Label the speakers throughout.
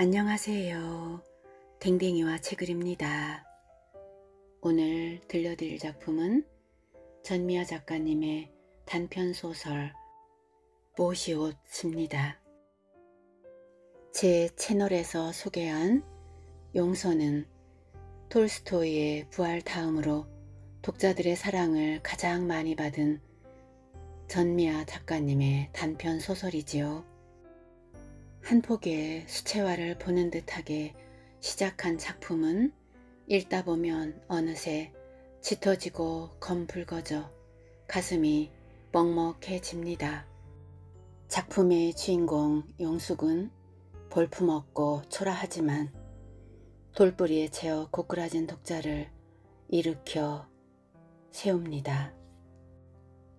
Speaker 1: 안녕하세요. 댕댕이와 책을입니다. 오늘 들려드릴 작품은 전미아 작가님의 단편 소설 모시옷입니다. 제 채널에서 소개한 용서는 톨스토이의 부활 다음으로 독자들의 사랑을 가장 많이 받은 전미아 작가님의 단편 소설이지요. 한 폭의 수채화를 보는 듯하게 시작한 작품은 읽다 보면 어느새 짙어지고 검붉어져 가슴이 먹먹해집니다. 작품의 주인공 영숙은 볼품없고 초라하지만 돌뿌리에 채어 고꾸라진 독자를 일으켜 세웁니다.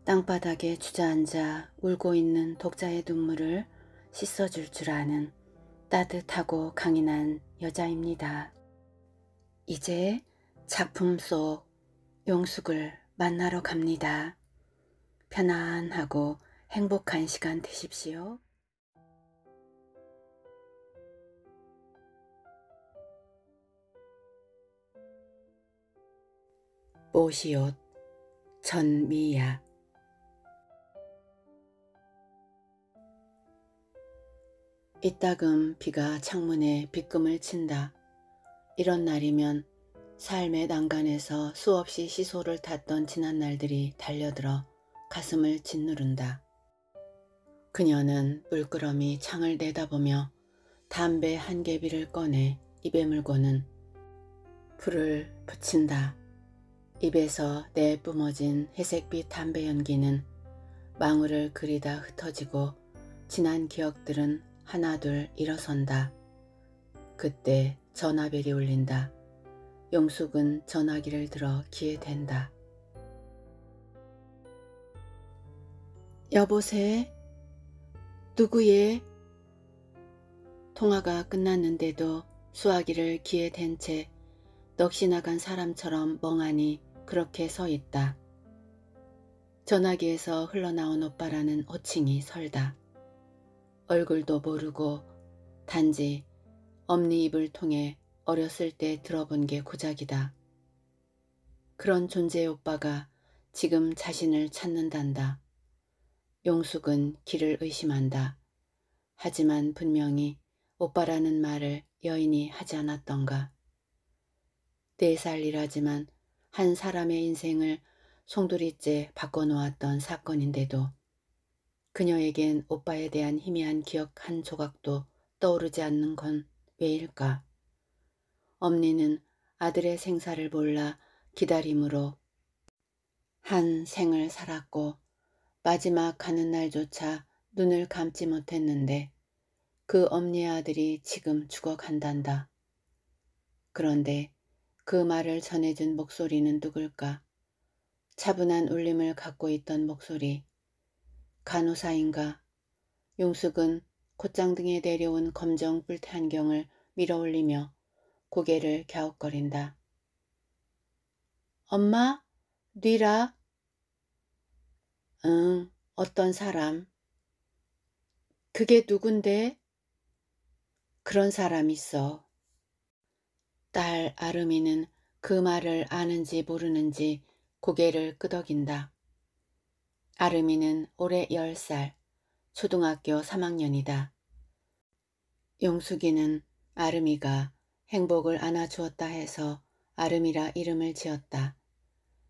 Speaker 1: 땅바닥에 주저앉아 울고 있는 독자의 눈물을 씻어줄 줄 아는 따뜻하고 강인한 여자입니다. 이제 작품 속 용숙을 만나러 갑니다. 편안하고 행복한 시간 되십시오. 모시옷 전미야 이따금 비가 창문에 빗금을 친다. 이런 날이면 삶의 난간에서 수없이 시소를 탔던 지난 날들이 달려들어 가슴을 짓누른다. 그녀는 물끄러미 창을 내다보며 담배 한 개비를 꺼내 입에 물고는 불을 붙인다. 입에서 내뿜어진 회색빛 담배 연기는 망울을 그리다 흩어지고 지난 기억들은 하나둘 일어선다. 그때 전화벨이 울린다. 영숙은 전화기를 들어 귀에 댄다. 여보세 누구예? 통화가 끝났는데도 수화기를 귀에 댄 채 넋이 나간 사람처럼 멍하니 그렇게 서 있다. 전화기에서 흘러나온 오빠라는 호칭이 설다. 얼굴도 모르고 단지 엄니 입을 통해 어렸을 때 들어본 게 고작이다. 그런 존재의 오빠가 지금 자신을 찾는단다. 용숙은 길을 의심한다. 하지만 분명히 오빠라는 말을 여인이 하지 않았던가. 네 살이라지만 한 사람의 인생을 송두리째 바꿔놓았던 사건인데도 그녀에겐 오빠에 대한 희미한 기억 한 조각도 떠오르지 않는 건 왜일까? 엄니는 아들의 생사를 몰라 기다림으로 한 생을 살았고 마지막 가는 날조차 눈을 감지 못했는데 그 엄니의 아들이 지금 죽어간단다. 그런데 그 말을 전해준 목소리는 누굴까? 차분한 울림을 갖고 있던 목소리. 간호사인가. 용숙은 곧장 등에 내려온 검정 뿔테 안경을 밀어올리며 고개를 갸웃거린다. 엄마, 뉘라. 응, 어떤 사람. 그게 누군데? 그런 사람 있어. 딸 아름이는 그 말을 아는지 모르는지 고개를 끄덕인다. 아름이는 올해 10살, 초등학교 3학년이다. 용숙이는 아름이가 행복을 안아주었다 해서 아름이라 이름을 지었다.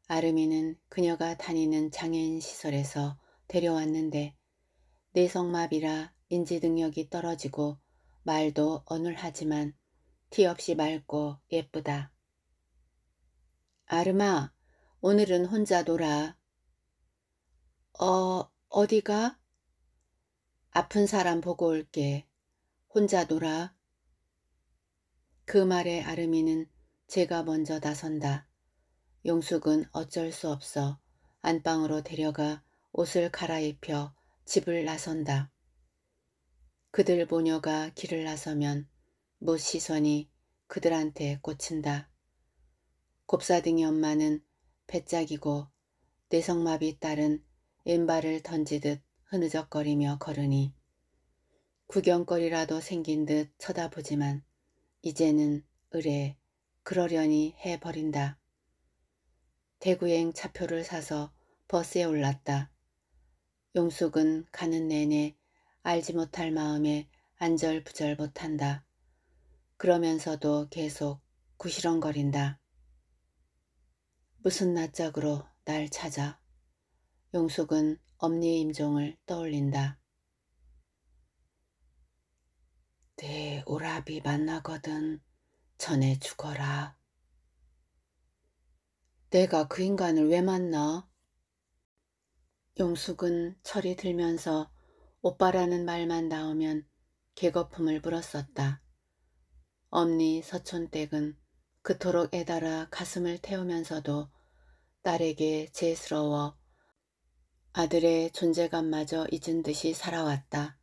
Speaker 1: 아름이는 그녀가 다니는 장애인 시설에서 데려왔는데 내성마비라 인지능력이 떨어지고 말도 어눌하지만 티 없이 맑고 예쁘다. 아름아, 오늘은 혼자 놀아. 어, 어디가? 아픈 사람 보고 올게. 혼자 놀아. 그 말에 아름이는 제가 먼저 나선다. 용숙은 어쩔 수 없어 안방으로 데려가 옷을 갈아입혀 집을 나선다. 그들 모녀가 길을 나서면 못 시선이 그들한테 꽂힌다. 곱사등이 엄마는 배짝이고 내성마비 딸은 왼발을 던지듯 흐느적거리며 걸으니 구경거리라도 생긴 듯 쳐다보지만 이제는 의뢰 그러려니 해버린다. 대구행 차표를 사서 버스에 올랐다. 용숙은 가는 내내 알지 못할 마음에 안절부절 못한다. 그러면서도 계속 구시렁거린다. 무슨 낯짝으로 날 찾아 용숙은 엄니의 임종을 떠올린다. 네 오라비 만나거든 전에 죽어라. 내가 그 인간을 왜 만나? 용숙은 철이 들면서 오빠라는 말만 나오면 개거품을 불었었다. 엄니 서촌댁은 그토록 애달아 가슴을 태우면서도 딸에게 죄스러워 아들의 존재감마저 잊은 듯이 살아왔다.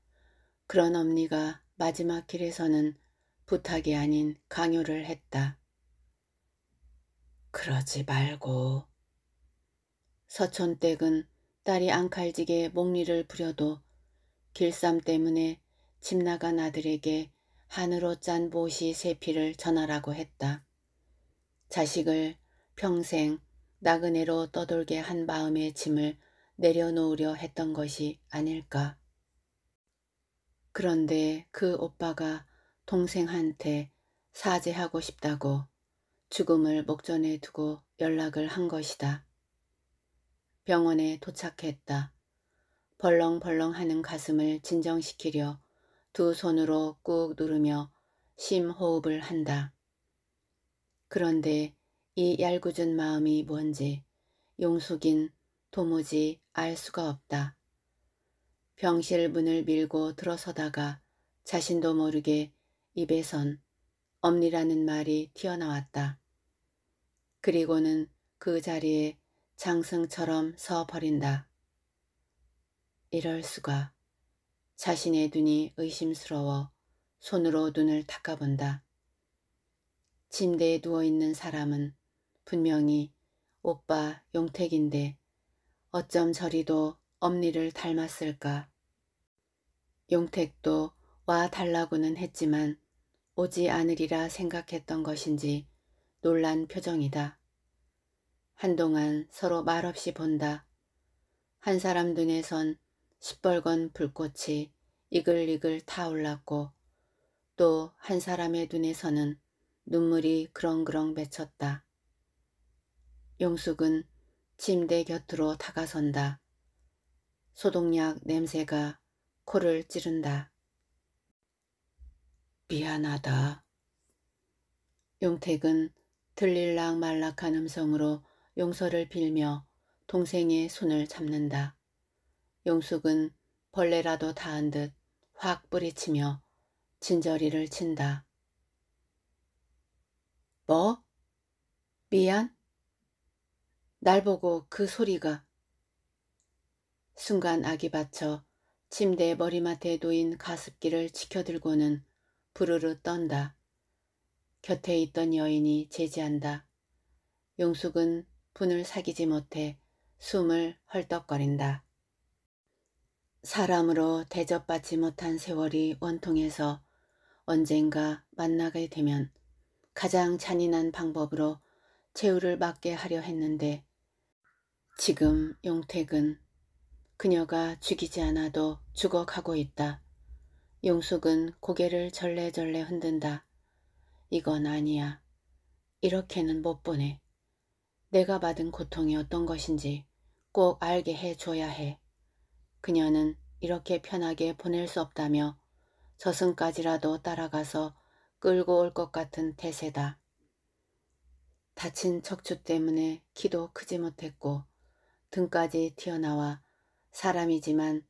Speaker 1: 그런 엄니가 마지막 길에서는 부탁이 아닌 강요를 했다. 그러지 말고. 서촌댁은 딸이 앙칼지게 목리를 부려도 길쌈 때문에 집 나간 아들에게 한으로 짠 모시 세피를 전하라고 했다. 자식을 평생 나그네로 떠돌게 한 마음의 짐을 내려놓으려 했던 것이 아닐까. 그런데 그 오빠가 동생한테 사죄하고 싶다고 죽음을 목전에 두고 연락을 한 것이다. 병원에 도착했다. 벌렁벌렁 하는 가슴을 진정시키려 두 손으로 꾹 누르며 심호흡을 한다. 그런데 이 얄궂은 마음이 뭔지 용숙인 도무지 알 수가 없다. 병실 문을 밀고 들어서다가 자신도 모르게 입에선 엄니라는 말이 튀어나왔다. 그리고는 그 자리에 장승처럼 서 버린다. 이럴 수가. 자신의 눈이 의심스러워 손으로 눈을 닦아본다. 침대에 누워있는 사람은 분명히 오빠 용택인데 어쩜 저리도 엄니를 닮았을까. 용택도 와 달라고는 했지만 오지 않으리라 생각했던 것인지 놀란 표정이다. 한동안 서로 말없이 본다. 한 사람 눈에선 시뻘건 불꽃이 이글이글 타올랐고 또 한 사람의 눈에서는 눈물이 그렁그렁 맺혔다. 용숙은 침대 곁으로 다가선다. 소독약 냄새가 코를 찌른다. 미안하다. 용택은 들릴락 말락한 음성으로 용서를 빌며 동생의 손을 잡는다. 용숙은 벌레라도 닿은 듯확 뿌리치며 진저리를 친다. 뭐? 미안? 날 보고 그 소리가 순간 악이 받쳐 침대 머리맡에 놓인 가습기를 치켜들고는 부르르 떤다. 곁에 있던 여인이 제지한다. 용숙은 분을 사귀지 못해 숨을 헐떡거린다. 사람으로 대접받지 못한 세월이 원통해서 언젠가 만나게 되면 가장 잔인한 방법으로 최후를 맞게 하려 했는데 지금 용택은 그녀가 죽이지 않아도 죽어가고 있다. 용숙은 고개를 절레절레 흔든다. 이건 아니야. 이렇게는 못 보내. 내가 받은 고통이 어떤 것인지 꼭 알게 해줘야 해. 그녀는 이렇게 편하게 보낼 수 없다며 저승까지라도 따라가서 끌고 올 것 같은 태세다. 다친 척추 때문에 키도 크지 못했고 등까지 튀어나와 사람이지만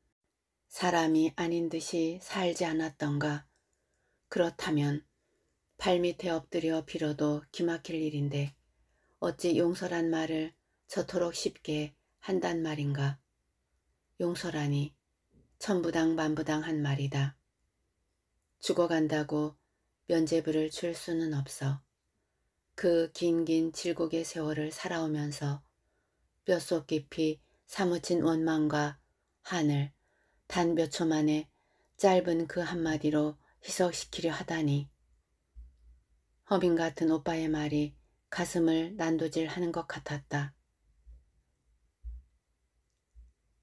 Speaker 1: 사람이 아닌 듯이 살지 않았던가. 그렇다면 발밑에 엎드려 빌어도 기막힐 일인데 어찌 용서란 말을 저토록 쉽게 한단 말인가. 용서라니 천부당 만부당 한 말이다. 죽어간다고 면제부를 줄 수는 없어. 그 긴긴 질곡의 세월을 살아오면서 뼛속 깊이 사무친 원망과 한을 단 몇 초 만에 짧은 그 한마디로 희석시키려 하다니. 허빈 같은 오빠의 말이 가슴을 난도질하는 것 같았다.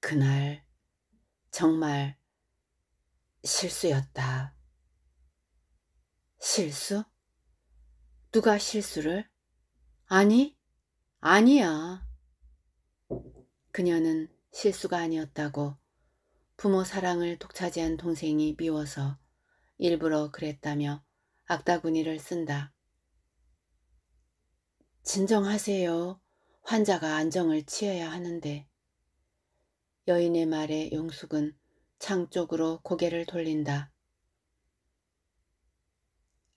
Speaker 1: 그날 정말 실수였다. 실수? 누가 실수를? 아니, 아니야. 그녀는 실수가 아니었다고 부모 사랑을 독차지한 동생이 미워서 일부러 그랬다며 악다구니를 쓴다. 진정하세요. 환자가 안정을 취해야 하는데. 여인의 말에 용숙은 창 쪽으로 고개를 돌린다.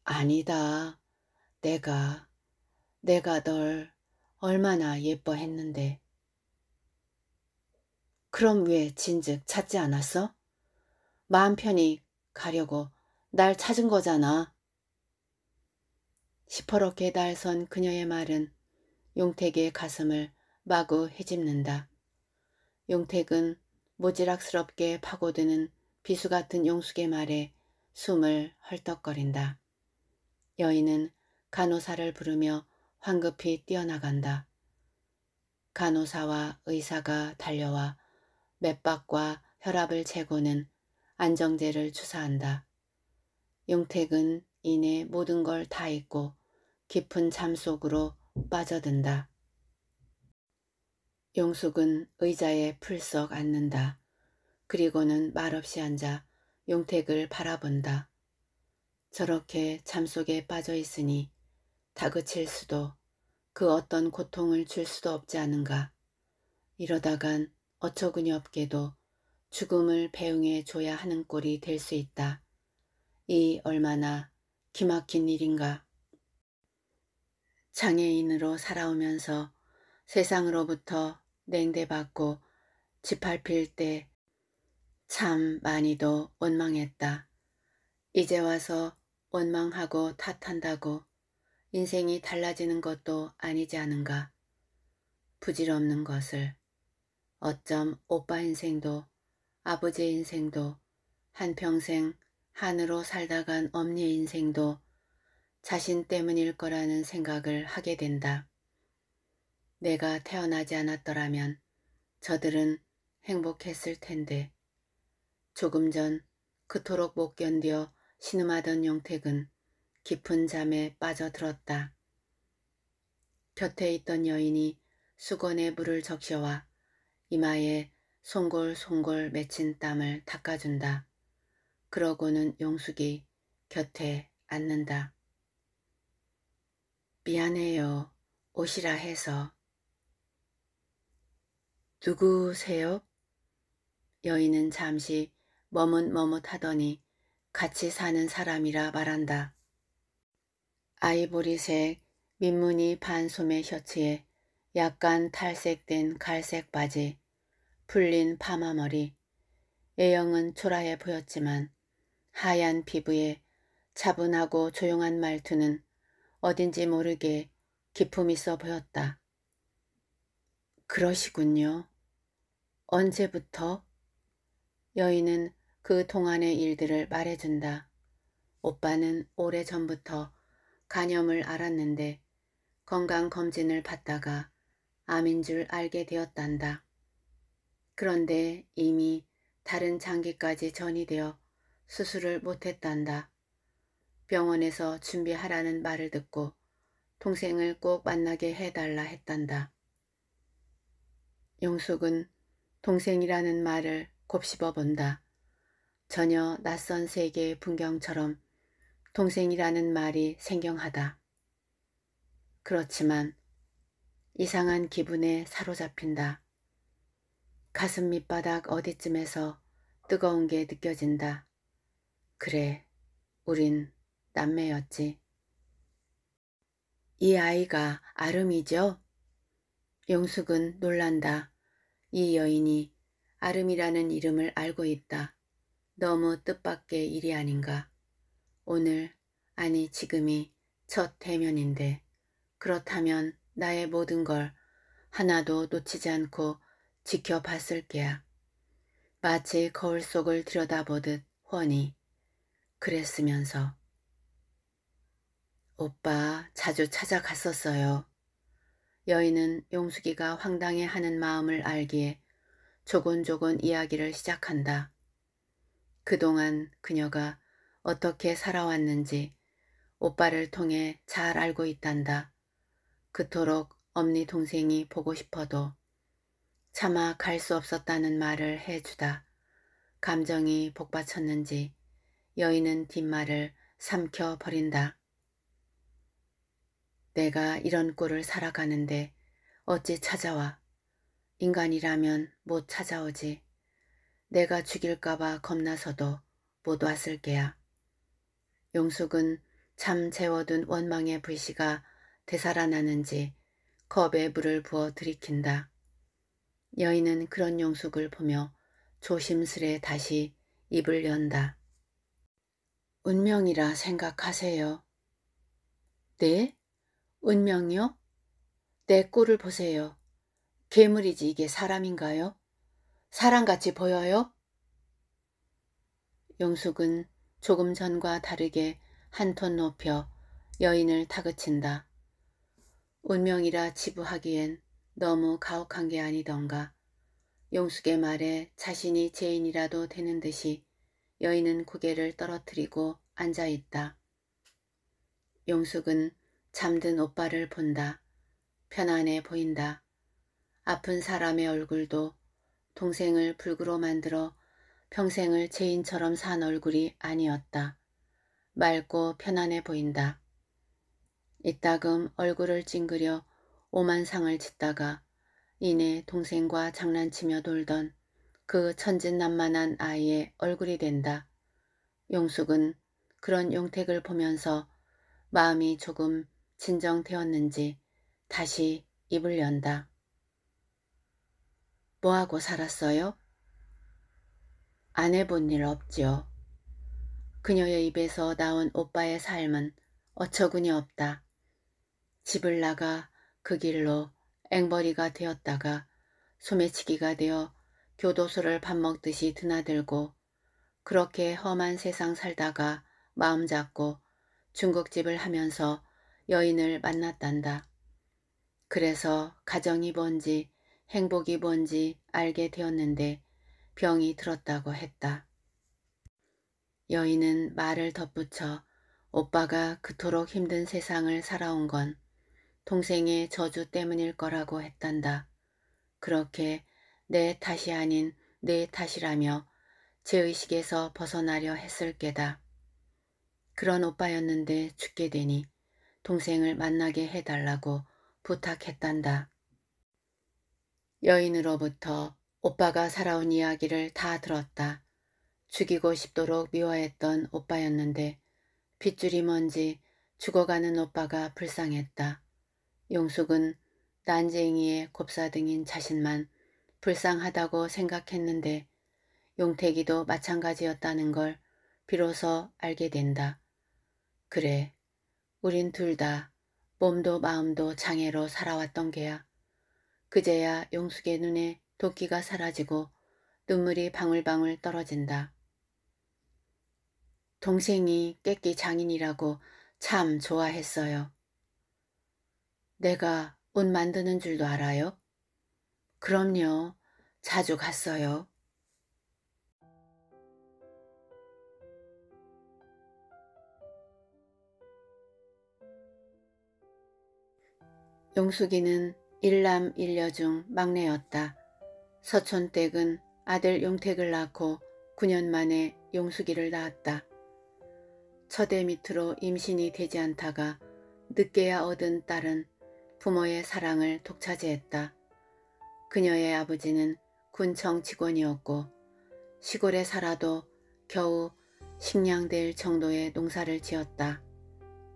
Speaker 1: 아니다. 내가, 내가 널 얼마나 예뻐했는데. 그럼 왜 진즉 찾지 않았어? 마음 편히 가려고 날 찾은 거잖아. 시퍼렇게 달선 그녀의 말은 용택의 가슴을 마구 헤집는다. 용택은 모지락스럽게 파고드는 비수 같은 용숙의 말에 숨을 헐떡거린다. 여인은 간호사를 부르며 황급히 뛰어나간다. 간호사와 의사가 달려와 맥박과 혈압을 재고는 안정제를 주사한다. 용택은 이내 모든 걸 다 잊고 깊은 잠 속으로 빠져든다. 용숙은 의자에 풀썩 앉는다. 그리고는 말없이 앉아 용택을 바라본다. 저렇게 잠 속에 빠져 있으니 다그칠 수도 그 어떤 고통을 줄 수도 없지 않은가. 이러다간 어처구니 없게도 죽음을 배웅해 줘야 하는 꼴이 될 수 있다. 이 얼마나 기막힌 일인가. 장애인으로 살아오면서 세상으로부터 냉대받고 짓밟필때 참 많이도 원망했다. 이제 와서 원망하고 탓한다고 인생이 달라지는 것도 아니지 않은가. 부질없는 것을. 어쩜 오빠 인생도 아버지 인생도 한평생 한으로 살다간 엄니 인생도 자신 때문일 거라는 생각을 하게 된다. 내가 태어나지 않았더라면 저들은 행복했을 텐데 조금 전 그토록 못 견뎌 신음하던 용택은 깊은 잠에 빠져들었다. 곁에 있던 여인이 수건에 물을 적셔와 이마에 송골송골 맺힌 땀을 닦아준다. 그러고는 용숙이 곁에 앉는다. 미안해요. 오시라 해서. 누구세요? 여인은 잠시 머뭇머뭇하더니 같이 사는 사람이라 말한다. 아이보리색 민무늬 반소매 셔츠에 약간 탈색된 갈색 바지, 풀린 파마머리, 애영은 초라해 보였지만 하얀 피부에 차분하고 조용한 말투는 어딘지 모르게 기품 있어 보였다. 그러시군요. 언제부터? 여인은 그 동안의 일들을 말해준다. 오빠는 오래전부터 간염을 알았는데 건강검진을 받다가 암인 줄 알게 되었단다. 그런데 이미 다른 장기까지 전이되어 수술을 못했단다. 병원에서 준비하라는 말을 듣고 동생을 꼭 만나게 해달라 했단다. 용숙은 동생이라는 말을 곱씹어 본다. 전혀 낯선 세계의 풍경처럼 동생이라는 말이 생경하다. 그렇지만 이상한 기분에 사로잡힌다. 가슴 밑바닥 어디쯤에서 뜨거운 게 느껴진다. 그래, 우린 남매였지. 이 아이가 아름이죠? 영숙은 놀란다. 이 여인이 아름이라는 이름을 알고 있다. 너무 뜻밖의 일이 아닌가. 오늘, 아니 지금이 첫 대면인데, 그렇다면 나의 모든 걸 하나도 놓치지 않고 지켜봤을게야. 마치 거울 속을 들여다보듯 훤히 그랬으면서 오빠 자주 찾아갔었어요. 여인은 용숙이가 황당해하는 마음을 알기에 조곤조곤 이야기를 시작한다. 그동안 그녀가 어떻게 살아왔는지 오빠를 통해 잘 알고 있단다. 그토록 엄니 동생이 보고 싶어도 차마 갈 수 없었다는 말을 해주다 감정이 복받쳤는지 여인은 뒷말을 삼켜버린다. 내가 이런 꼴을 살아가는데 어찌 찾아와. 인간이라면 못 찾아오지. 내가 죽일까봐 겁나서도 못 왔을 게야. 용숙은 참 재워둔 원망의 불씨가 되살아나는지 겁에 물을 부어 들이킨다. 여인은 그런 용숙을 보며 조심스레 다시 입을 연다. 운명이라 생각하세요. 네? 운명이요? 내 꼴을 보세요. 괴물이지 이게 사람인가요? 사람같이 보여요? 용숙은 조금 전과 다르게 한 톤 높여 여인을 다그친다. 운명이라 지부하기엔 너무 가혹한 게 아니던가. 용숙의 말에 자신이 죄인이라도 되는 듯이 여인은 고개를 떨어뜨리고 앉아있다. 용숙은 잠든 오빠를 본다. 편안해 보인다. 아픈 사람의 얼굴도 동생을 불구로 만들어 평생을 죄인처럼 산 얼굴이 아니었다. 맑고 편안해 보인다. 이따금 얼굴을 찡그려 오만상을 짓다가 이내 동생과 장난치며 놀던 그 천진난만한 아이의 얼굴이 된다. 용숙은 그런 용택을 보면서 마음이 조금 진정되었는지 다시 입을 연다. 뭐하고 살았어요? 안 해본 일 없지요. 그녀의 입에서 나온 오빠의 삶은 어처구니 없다. 집을 나가 그 길로 앵벌이가 되었다가 소매치기가 되어 교도소를 밥 먹듯이 드나들고 그렇게 험한 세상 살다가 마음 잡고 중국집을 하면서 여인을 만났단다. 그래서 가정이 뭔지 행복이 뭔지 알게 되었는데 병이 들었다고 했다. 여인은 말을 덧붙여 오빠가 그토록 힘든 세상을 살아온 건 동생의 저주 때문일 거라고 했단다. 그렇게 내 탓이 아닌 내 탓이라며 제 의식에서 벗어나려 했을 게다. 그런 오빠였는데 죽게 되니 동생을 만나게 해달라고 부탁했단다. 여인으로부터 오빠가 살아온 이야기를 다 들었다. 죽이고 싶도록 미워했던 오빠였는데 빗줄이 먼지 죽어가는 오빠가 불쌍했다. 용숙은 난쟁이의 곱사등인 자신만 불쌍하다고 생각했는데 용태기도 마찬가지였다는 걸 비로소 알게 된다. 그래, 우린 둘 다 몸도 마음도 장애로 살아왔던 게야. 그제야 용숙의 눈에 도끼가 사라지고 눈물이 방울방울 떨어진다. 동생이 깨끼 장인이라고 참 좋아했어요. 내가 옷 만드는 줄도 알아요? 그럼요. 자주 갔어요. 용숙이는 일남일녀 중 막내였다. 서촌댁은 아들 용택을 낳고 9년 만에 용숙이를 낳았다. 처대 밑으로 임신이 되지 않다가 늦게야 얻은 딸은 부모의 사랑을 독차지했다. 그녀의 아버지는 군청 직원이었고 시골에 살아도 겨우 식량될 정도의 농사를 지었다.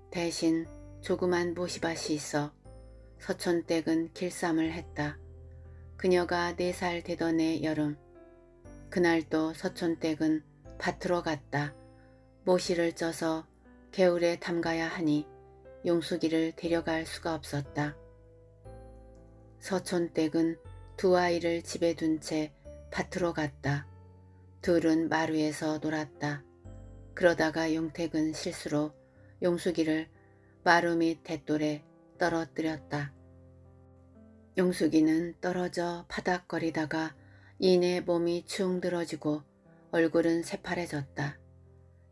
Speaker 1: 대신 조그만 모시밭이 있어 서촌댁은 길쌈을 했다. 그녀가 네 살 되던 해 여름 그날 도 서촌댁은 밭으로 갔다. 모시를 쪄서 개울에 담가야 하니 용숙이를 데려갈 수가 없었다. 서촌댁은 두 아이를 집에 둔 채 밭으로 갔다. 둘은 마루에서 놀았다. 그러다가 용택은 실수로 용숙이를 마루 밑 대돌에 떨어뜨렸다. 용숙이는 떨어져 파닥거리다가 이내 몸이 충 들어지고 얼굴은 새파래졌다.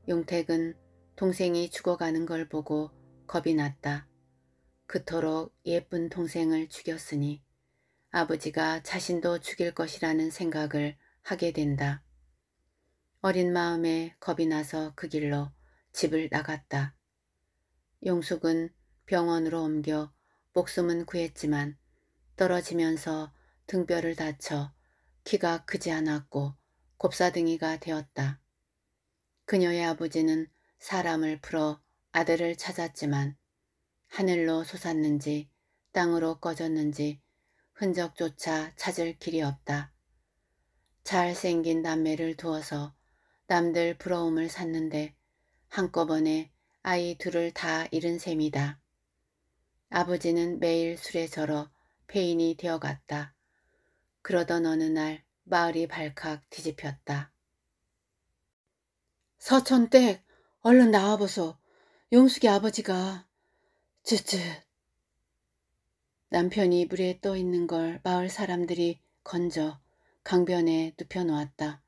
Speaker 1: 용택은 동생이 죽어가는 걸 보고 겁이 났다. 그토록 예쁜 동생을 죽였으니 아버지가 자신도 죽일 것이라는 생각을 하게 된다. 어린 마음에 겁이 나서 그 길로 집을 나갔다. 용숙은 병원으로 옮겨 목숨은 구했지만 떨어지면서 등뼈를 다쳐 키가 크지 않았고 곱사등이가 되었다. 그녀의 아버지는 사람을 풀어 아들을 찾았지만 하늘로 솟았는지 땅으로 꺼졌는지 흔적조차 찾을 길이 없다. 잘생긴 남매를 두어서 남들 부러움을 샀는데 한꺼번에 아이 둘을 다 잃은 셈이다. 아버지는 매일 술에 절어 폐인이 되어갔다. 그러던 어느 날 마을이 발칵 뒤집혔다. 서천댁 얼른 나와보소. 용숙이 아버지가 쯧쯧 남편이 물에 떠 있는 걸 마을 사람들이 건져 강변에 눕혀놓았다.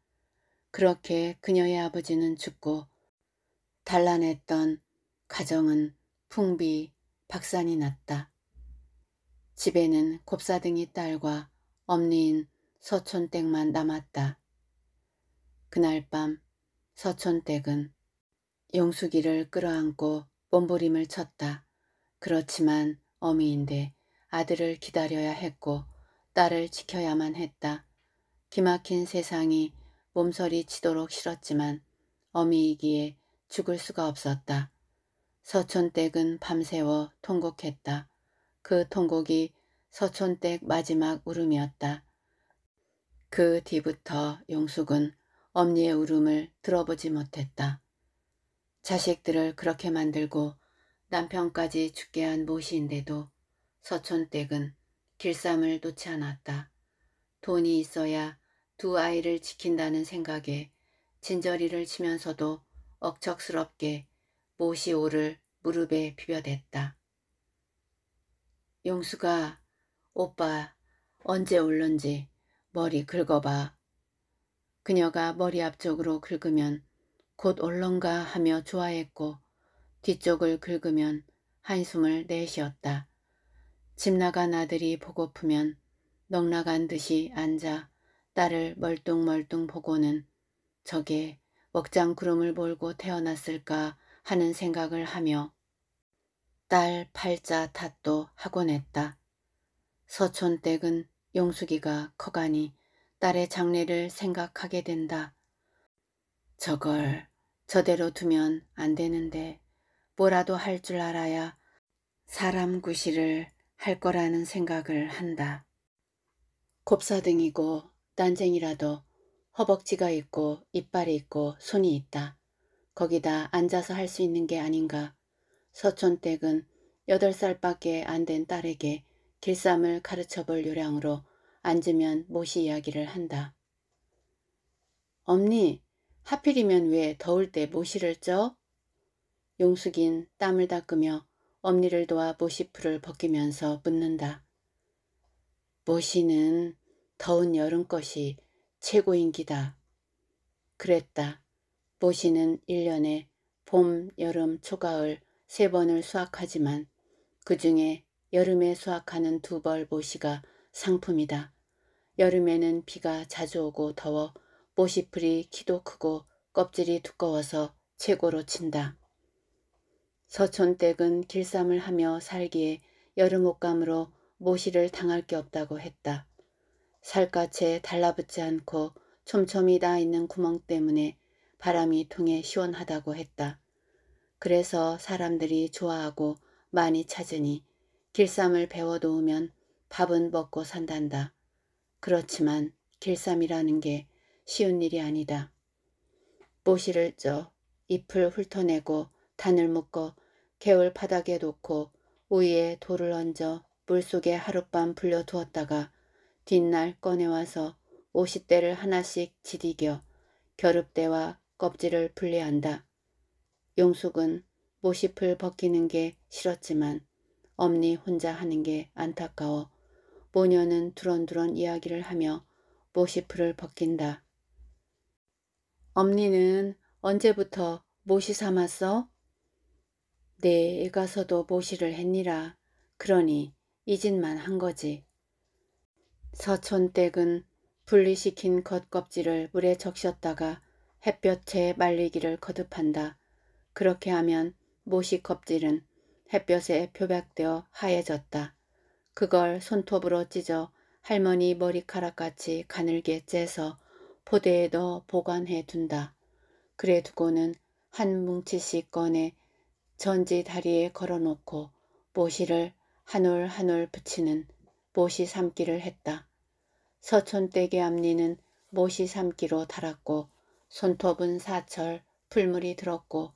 Speaker 1: 그렇게 그녀의 아버지는 죽고 단란했던 가정은 풍비 박산이 났다. 집에는 곱사등이 딸과 엄니인 서촌댁만 남았다. 그날 밤 서촌댁은 영숙이를 끌어안고 몸부림을 쳤다. 그렇지만 어미인데 아들을 기다려야 했고 딸을 지켜야만 했다. 기막힌 세상이 몸서리 치도록 싫었지만 어미이기에 죽을 수가 없었다. 서촌댁은 밤새워 통곡했다. 그 통곡이 서촌댁 마지막 울음이었다. 그 뒤부터 용숙은 엄니의 울음을 들어보지 못했다. 자식들을 그렇게 만들고 남편까지 죽게 한 모시인데도 서촌댁은 길쌈을 놓지 않았다. 돈이 있어야 두 아이를 지킨다는 생각에 진저리를 치면서도 억척스럽게 모시오를 무릎에 비벼댔다. 용수가 오빠 언제 올런지 머리 긁어봐. 그녀가 머리 앞쪽으로 긁으면 곧 올런가 하며 좋아했고 뒤쪽을 긁으면 한숨을 내쉬었다. 집 나간 아들이 보고프면 넉나간 듯이 앉아 딸을 멀뚱멀뚱 보고는 저게 억장구름을 몰고 태어났을까 하는 생각을 하며 딸 팔자 탓도 하곤 했다. 서촌댁은 용숙이가 커가니 딸의 장례를 생각하게 된다. 저걸 저대로 두면 안 되는데 뭐라도 할 줄 알아야 사람 구실을 할 거라는 생각을 한다. 곱사등이고 딴쟁이라도 허벅지가 있고 이빨이 있고 손이 있다. 거기다 앉아서 할 수 있는 게 아닌가. 서촌댁은 8살밖에 안 된 딸에게 길쌈을 가르쳐볼 요량으로 앉으면 모시 이야기를 한다. 엄니, 하필이면 왜 더울 때 모시를 쪄? 용숙인 땀을 닦으며 엄니를 도와 모시풀을 벗기면서 묻는다. 모시는 더운 여름 것이 최고인 기다. 그랬다. 모시는 1년에 봄, 여름, 초가을 세 번을 수확하지만 그 중에 여름에 수확하는 두벌 모시가 상품이다. 여름에는 비가 자주 오고 더워 뽀시풀이 키도 크고 껍질이 두꺼워서 최고로 친다. 서촌댁은 길쌈을 하며 살기에 여름 옷감으로 모시를 당할 게 없다고 했다. 살갗에 달라붙지 않고 촘촘히 나 있는 구멍 때문에 바람이 통해 시원하다고 했다. 그래서 사람들이 좋아하고 많이 찾으니 길쌈을 배워놓으면 밥은 먹고 산단다. 그렇지만 길쌈이라는 게 쉬운 일이 아니다. 모시를 쪄 잎을 훑어내고 단을 묶어 개울 바닥에 놓고 우위에 돌을 얹어 물속에 하룻밤 불려두었다가 뒷날 꺼내와서 오싯대를 하나씩 지디겨 겨릅대와 껍질을 분리한다. 용숙은 모시풀 벗기는 게 싫었지만 엄니 혼자 하는 게 안타까워 모녀는 두런두런 이야기를 하며 모시풀을 벗긴다. 엄니는 언제부터 모시 삼았어? 내가 네, 서도 모시를 했니라. 그러니 이짓만 한 거지. 서촌댁은 분리시킨 겉껍질을 물에 적셨다가 햇볕에 말리기를 거듭한다. 그렇게 하면 모시 껍질은 햇볕에 표백되어 하얘졌다. 그걸 손톱으로 찢어 할머니 머리카락같이 가늘게 째서 포대에 넣어 보관해 둔다. 그래 두고는 한 뭉치씩 꺼내 전지 다리에 걸어놓고 모시를 한올 한올 붙이는 모시 삼기를 했다. 서촌댁의 앞니는 모시 삼기로 달았고 손톱은 사철 풀물이 들었고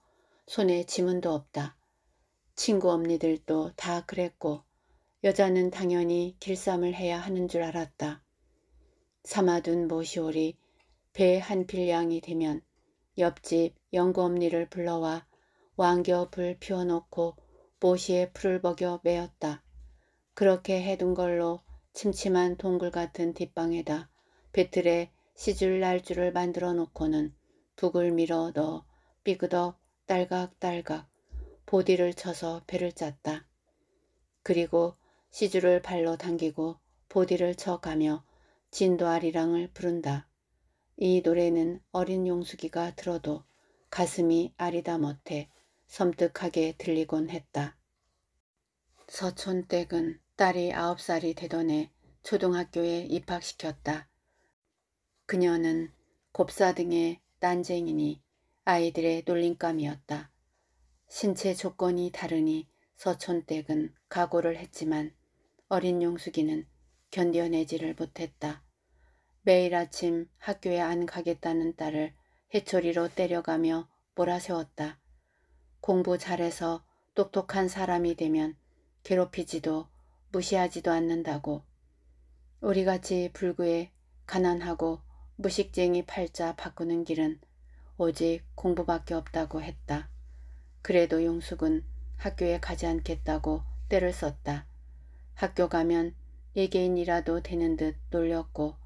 Speaker 1: 손에 지문도 없다. 친구 언니들도 다 그랬고 여자는 당연히 길쌈을 해야 하는 줄 알았다. 삼아둔 모시오리 배한 필량이 되면 옆집 영검니를 불러와 왕겨 불 피워놓고 모시에 풀을 벗겨 메었다 그렇게 해둔 걸로 침침한 동굴 같은 뒷방에다 배틀에 시줄 날줄을 만들어 놓고는 북을 밀어 넣어 삐그덕 딸각딸각 보디를 쳐서 배를 짰다. 그리고 시줄을 발로 당기고 보디를 쳐가며 진도아리랑을 부른다. 이 노래는 어린 용숙이가 들어도 가슴이 아리다 못해 섬뜩하게 들리곤 했다. 서촌댁은 딸이 아홉 살이 되던 해 초등학교에 입학시켰다. 그녀는 곱사 등의 딴쟁이니 아이들의 놀림감이었다. 신체 조건이 다르니 서촌댁은 각오를 했지만 어린 용숙이는 견뎌내지를 못했다. 매일 아침 학교에 안 가겠다는 딸을 해초리로 때려가며 몰아세웠다. 공부 잘해서 똑똑한 사람이 되면 괴롭히지도 무시하지도 않는다고. 우리같이 불구에 가난하고 무식쟁이 팔자 바꾸는 길은 오직 공부밖에 없다고 했다. 그래도 용숙은 학교에 가지 않겠다고 때를 썼다. 학교 가면 예개인이라도 되는 듯 놀렸고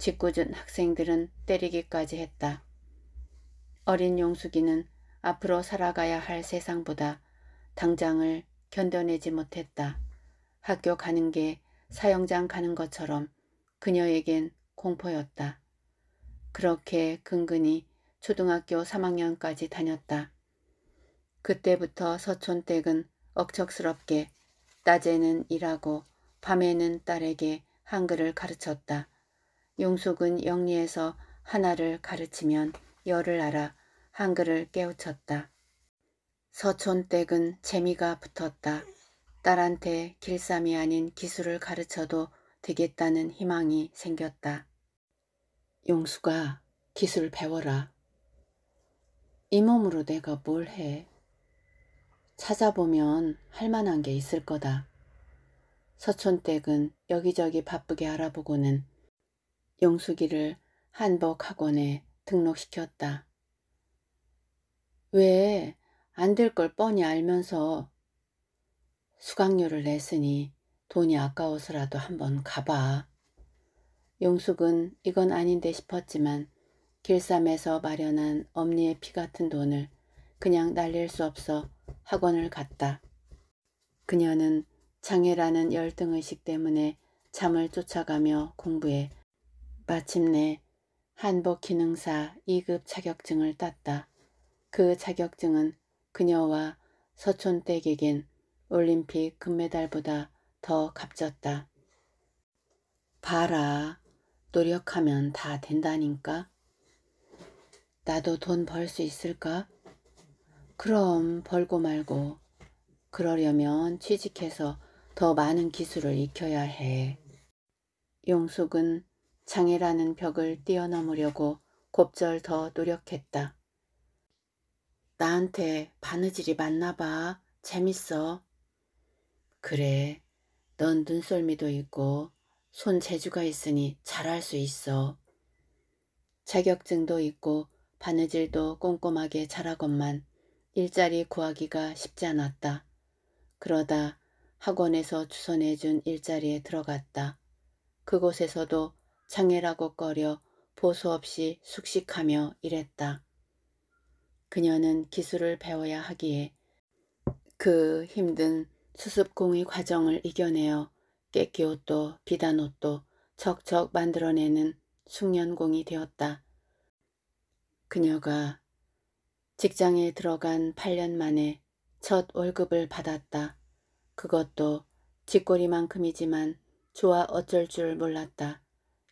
Speaker 1: 짓궂은 학생들은 때리기까지 했다. 어린 용숙이는 앞으로 살아가야 할 세상보다 당장을 견뎌내지 못했다. 학교 가는 게 사형장 가는 것처럼 그녀에겐 공포였다. 그렇게 근근히 초등학교 3학년까지 다녔다. 그때부터 서촌댁은 억척스럽게 낮에는 일하고 밤에는 딸에게 한글을 가르쳤다. 용숙은 영리에서 하나를 가르치면 열을 알아 한글을 깨우쳤다. 서촌댁은 재미가 붙었다. 딸한테 길쌈이 아닌 기술을 가르쳐도 되겠다는 희망이 생겼다. 용수가 기술 배워라. 이 몸으로 내가 뭘 해? 찾아보면 할 만한 게 있을 거다. 서촌댁은 여기저기 바쁘게 알아보고는 영숙이를 한복 학원에 등록시켰다. 왜 안 될 걸 뻔히 알면서 수강료를 냈으니 돈이 아까워서라도 한번 가봐. 영숙은 이건 아닌데 싶었지만 길쌈에서 마련한 엄니의 피 같은 돈을 그냥 날릴 수 없어 학원을 갔다. 그녀는 장애라는 열등의식 때문에 잠을 쫓아가며 공부에 마침내 한복 기능사 2급 자격증을 땄다. 그 자격증은 그녀와 서촌댁에겐 올림픽 금메달보다 더 값졌다. 봐라. 노력하면 다 된다니까. 나도 돈 벌 수 있을까? 그럼 벌고 말고. 그러려면 취직해서 더 많은 기술을 익혀야 해. 용숙은 장애라는 벽을 뛰어넘으려고 곱절 더 노력했다. 나한테 바느질이 맞나 봐. 재밌어. 그래. 넌 눈썰미도 있고 손 재주가 있으니 잘할 수 있어. 자격증도 있고 바느질도 꼼꼼하게 잘하건만 일자리 구하기가 쉽지 않았다. 그러다 학원에서 주선해준 일자리에 들어갔다. 그곳에서도 장애라고 꺼려 보수 없이 숙식하며 일했다. 그녀는 기술을 배워야 하기에 그 힘든 수습공의 과정을 이겨내어 깨끼옷도 비단옷도 척척 만들어내는 숙련공이 되었다. 그녀가 직장에 들어간 8년 만에 첫 월급을 받았다. 그것도 쥐꼬리만큼이지만 좋아 어쩔 줄 몰랐다.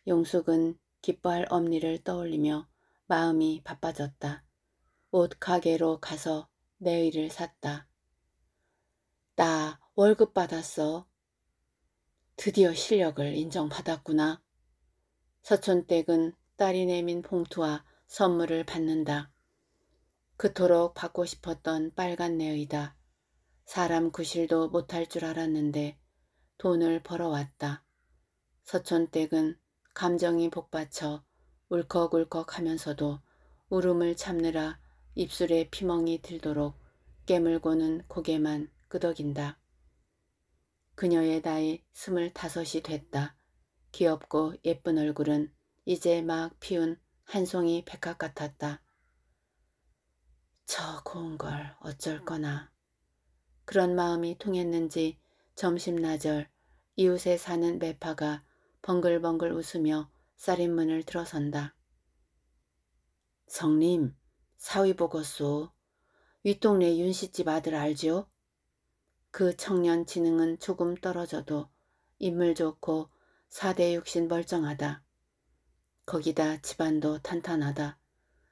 Speaker 1: 용숙은 기뻐할 엄니를 떠올리며 마음이 바빠졌다. 옷 가게로 가서 내의를 샀다. 나 월급 받았어. 드디어 실력을 인정받았구나. 서촌댁은 딸이 내민 봉투와 선물을 받는다. 그토록 받고 싶었던 빨간 내의다. 사람 구실도 못할 줄 알았는데 돈을 벌어왔다. 서촌댁은 감정이 복받쳐 울컥울컥 하면서도 울음을 참느라 입술에 피멍이 들도록 깨물고는 고개만 끄덕인다. 그녀의 나이 스물다섯이 됐다. 귀엽고 예쁜 얼굴은 이제 막 피운 한 송이 백합 같았다. 저 고운 걸 어쩔 거나. 그런 마음이 통했는지 점심나절 이웃에 사는 매파가 벙글벙글 웃으며 쌀인문을 들어선다. 성님, 사위 보고소. 윗동네 윤씨집 아들 알죠그 청년 지능은 조금 떨어져도 인물 좋고 사대 육신 멀쩡하다. 거기다 집안도 탄탄하다.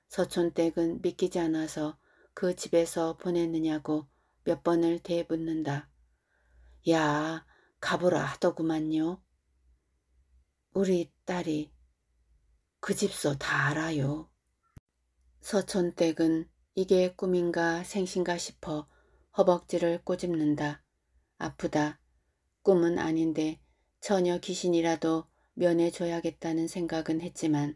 Speaker 1: 서촌댁은 믿기지 않아서 그 집에서 보냈느냐고 몇 번을 대묻는다. 야, 가보라 하더구만요. 우리 딸이 그 집소 다 알아요. 서촌댁은 이게 꿈인가 생신가 싶어 허벅지를 꼬집는다. 아프다. 꿈은 아닌데 전혀 귀신이라도 면해줘야겠다는 생각은 했지만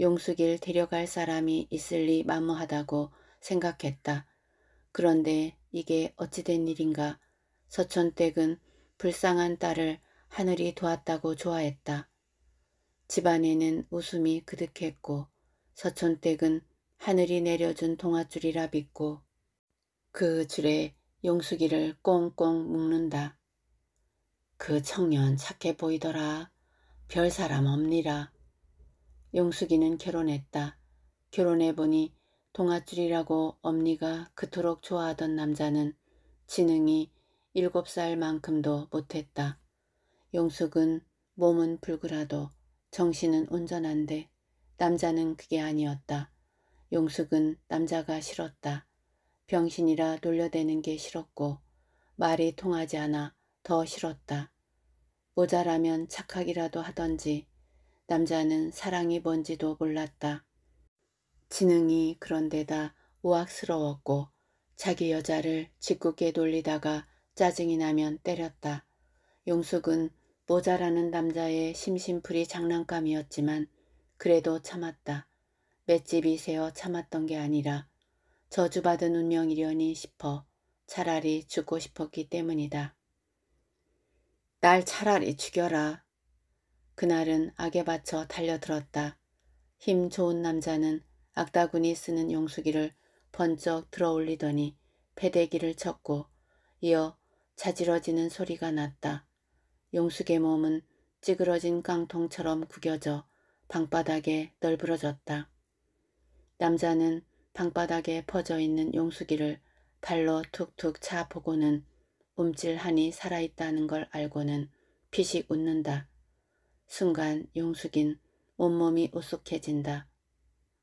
Speaker 1: 용숙일 데려갈 사람이 있을 리 만무하다고 생각했다. 그런데 이게 어찌된 일인가 서촌댁은 불쌍한 딸을 하늘이 도왔다고 좋아했다. 집안에는 웃음이 그득했고 서촌댁은 하늘이 내려준 동화줄이라 믿고 그 줄에 용수기를 꽁꽁 묶는다. 그 청년 착해 보이더라. 별 사람 없니라. 용수기는 결혼했다. 결혼해보니 동아줄이라고 엄니가 그토록 좋아하던 남자는 지능이 일곱 살만큼도 못했다. 용숙은 몸은 불그라도 정신은 온전한데 남자는 그게 아니었다. 용숙은 남자가 싫었다. 병신이라 놀려대는 게 싫었고 말이 통하지 않아 더 싫었다. 모자라면 착하기라도 하던지 남자는 사랑이 뭔지도 몰랐다. 지능이 그런데다 우악스러웠고 자기 여자를 짓궂게 놀리다가 짜증이 나면 때렸다. 용숙은 모자라는 남자의 심심풀이 장난감이었지만 그래도 참았다. 맷집이 세어 참았던 게 아니라 저주받은 운명이려니 싶어 차라리 죽고 싶었기 때문이다. 날 차라리 죽여라. 그날은 악에 받쳐 달려들었다. 힘 좋은 남자는 악다구니 쓰는 용수기를 번쩍 들어올리더니 패대기를 쳤고 이어 자지러지는 소리가 났다. 용숙의 몸은 찌그러진 깡통처럼 구겨져 방바닥에 널브러졌다. 남자는 방바닥에 퍼져있는 용숙이를 발로 툭툭 차보고는 움찔하니 살아있다는 걸 알고는 피식 웃는다. 순간 용숙인 온몸이 우쑥해진다.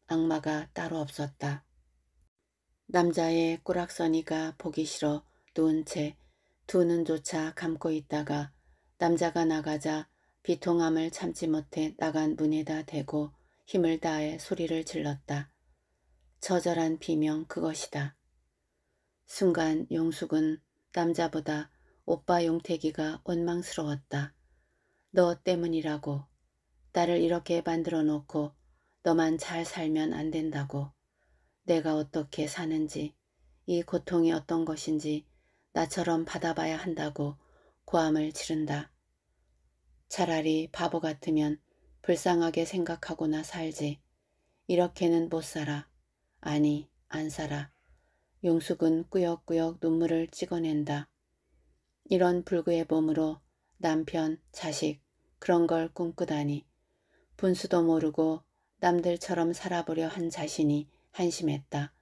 Speaker 1: 악마가 따로 없었다. 남자의 꾸락서니가 보기 싫어 누운 채 두 눈조차 감고 있다가 남자가 나가자 비통함을 참지 못해 나간 문에다 대고 힘을 다해 소리를 질렀다. 처절한 비명 그것이다. 순간 용숙은 남자보다 오빠 용태기가 원망스러웠다. 너 때문이라고. 나를 이렇게 만들어 놓고 너만 잘 살면 안 된다고. 내가 어떻게 사는지 이 고통이 어떤 것인지 나처럼 받아봐야 한다고 고함을 지른다. 차라리 바보 같으면 불쌍하게 생각하고나 살지. 이렇게는 못 살아. 아니, 안 살아. 용숙은 꾸역꾸역 눈물을 찍어낸다. 이런 불구의 봄으로 남편, 자식 그런 걸 꿈꾸다니. 분수도 모르고 남들처럼 살아보려 한 자신이 한심했다.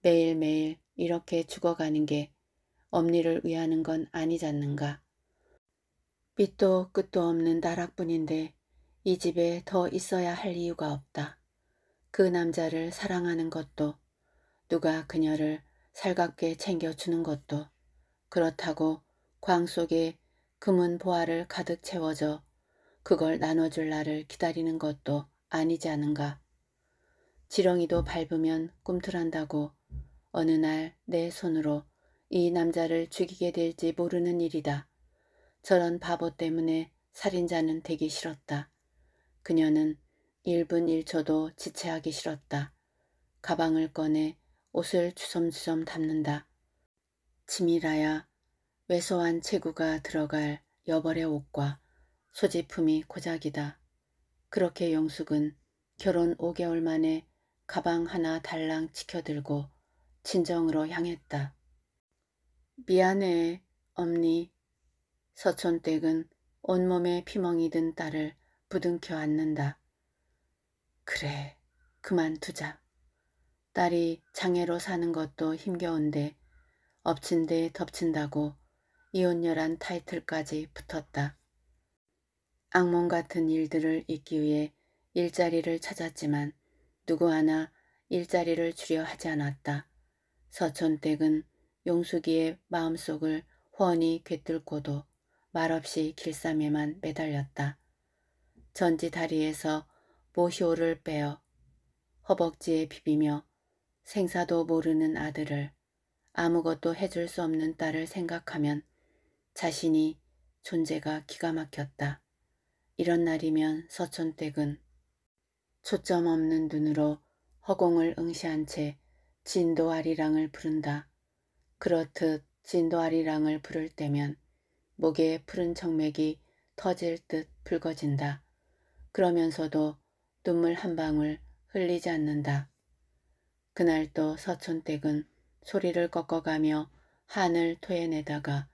Speaker 1: 매일매일 이렇게 죽어가는 게 엄니를 위하는건 아니잖는가. 빛도 끝도 없는 나락뿐인데 이 집에 더 있어야 할 이유가 없다. 그 남자를 사랑하는 것도 누가 그녀를 살갑게 챙겨주는 것도 그렇다고 광 속에 금은 보화를 가득 채워져 그걸 나눠줄 날을 기다리는 것도 아니지 않은가. 지렁이도 밟으면 꿈틀한다고 어느 날 내 손으로 이 남자를 죽이게 될지 모르는 일이다. 저런 바보 때문에 살인자는 되기 싫었다. 그녀는 1분 1초도 지체하기 싫었다. 가방을 꺼내 옷을 주섬주섬 담는다. 지미라야 왜소한 체구가 들어갈 여벌의 옷과 소지품이 고작이다. 그렇게 영숙은 결혼 5개월 만에 가방 하나 달랑 치켜들고 진정으로 향했다. 미안해, 엄니. 서촌댁은 온몸에 피멍이 든 딸을 부둥켜 안는다. 그래, 그만두자. 딸이 장애로 사는 것도 힘겨운데 엎친 데 덮친다고 이혼녀란 타이틀까지 붙었다. 악몽 같은 일들을 잊기 위해 일자리를 찾았지만 누구 하나 일자리를 주려 하지 않았다. 서촌댁은 용숙이의 마음속을 훤히 꿰뚫고도 말없이 길쌈에만 매달렸다. 전지 다리에서 모시오를 빼어 허벅지에 비비며 생사도 모르는 아들을 아무것도 해줄 수 없는 딸을 생각하면 자신이 존재가 기가 막혔다. 이런 날이면 서촌댁은 초점 없는 눈으로 허공을 응시한 채 진도 아리랑을 부른다. 그렇듯 진도아리랑을 부를 때면 목에 푸른 청맥이 터질 듯 붉어진다. 그러면서도 눈물 한 방울 흘리지 않는다. 그날 도 서촌댁은 소리를 꺾어가며 한을 토해내다가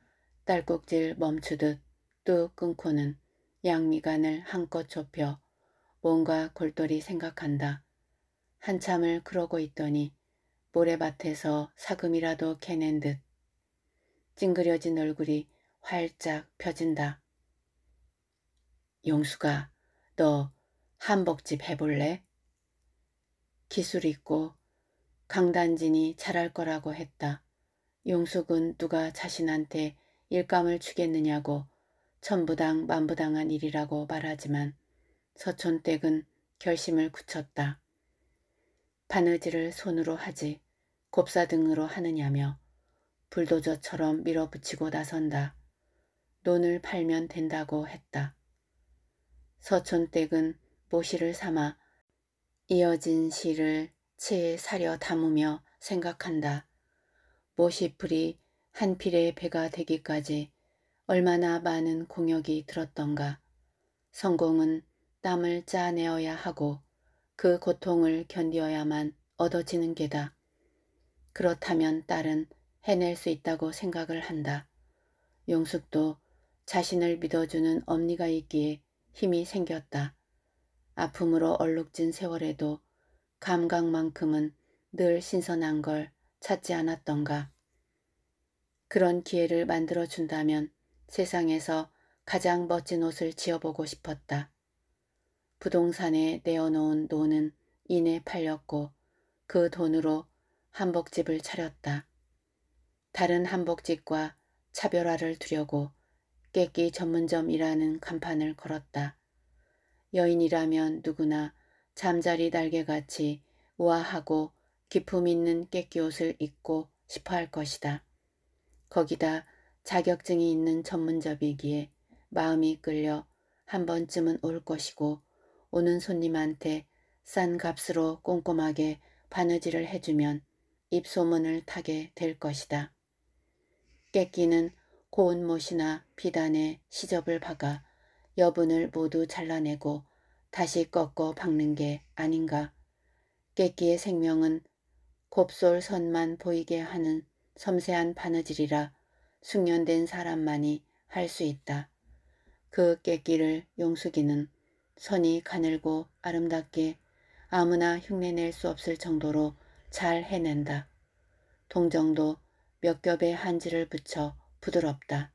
Speaker 1: 딸꾹질 멈추듯 뚝 끊고는 양미간을 한껏 좁혀 뭔가 골똘히 생각한다. 한참을 그러고 있더니 모래밭에서 사금이라도 캐낸 듯 찡그려진 얼굴이 활짝 펴진다. 용수가 너 한복집 해볼래? 기술 있고 강단진이 잘할 거라고 했다. 용숙은 누가 자신한테 일감을 주겠느냐고 천부당 만부당한 일이라고 말하지만 서촌댁은 결심을 굳혔다. 바느질을 손으로 하지 곱사등으로 하느냐며 불도저처럼 밀어붙이고 나선다. 논을 팔면 된다고 했다. 서촌댁은 모시를 삼아 이어진 시를 채에 사려 담으며 생각한다. 모시풀이 한 필의 배가 되기까지 얼마나 많은 공역이 들었던가. 성공은 땀을 짜내어야 하고 그 고통을 견디어야만 얻어지는 게다. 그렇다면 딸은 해낼 수 있다고 생각을 한다. 용숙도 자신을 믿어주는 엄니가 있기에 힘이 생겼다. 아픔으로 얼룩진 세월에도 감각만큼은 늘 신선한 걸 찾지 않았던가. 그런 기회를 만들어준다면 세상에서 가장 멋진 옷을 지어보고 싶었다. 부동산에 내어놓은 돈은 이내 팔렸고 그 돈으로 한복집을 차렸다. 다른 한복집과 차별화를 두려고 깨끼 전문점이라는 간판을 걸었다. 여인이라면 누구나 잠자리 날개같이 우아하고 기품 있는 깨끼 옷을 입고 싶어 할 것이다. 거기다 자격증이 있는 전문점이기에 마음이 끌려 한 번쯤은 올 것이고 오는 손님한테 싼 값으로 꼼꼼하게 바느질을 해주면 입소문을 타게 될 것이다. 깨끼는 고운 못이나 비단에 시접을 박아 여분을 모두 잘라내고 다시 꺾어 박는 게 아닌가. 깨끼의 생명은 곱솔 선만 보이게 하는 섬세한 바느질이라 숙련된 사람만이 할 수 있다. 그 깨끼를 용숙이는 선이 가늘고 아름답게 아무나 흉내낼 수 없을 정도로 잘 해낸다. 동정도 몇 겹의 한지를 붙여 부드럽다.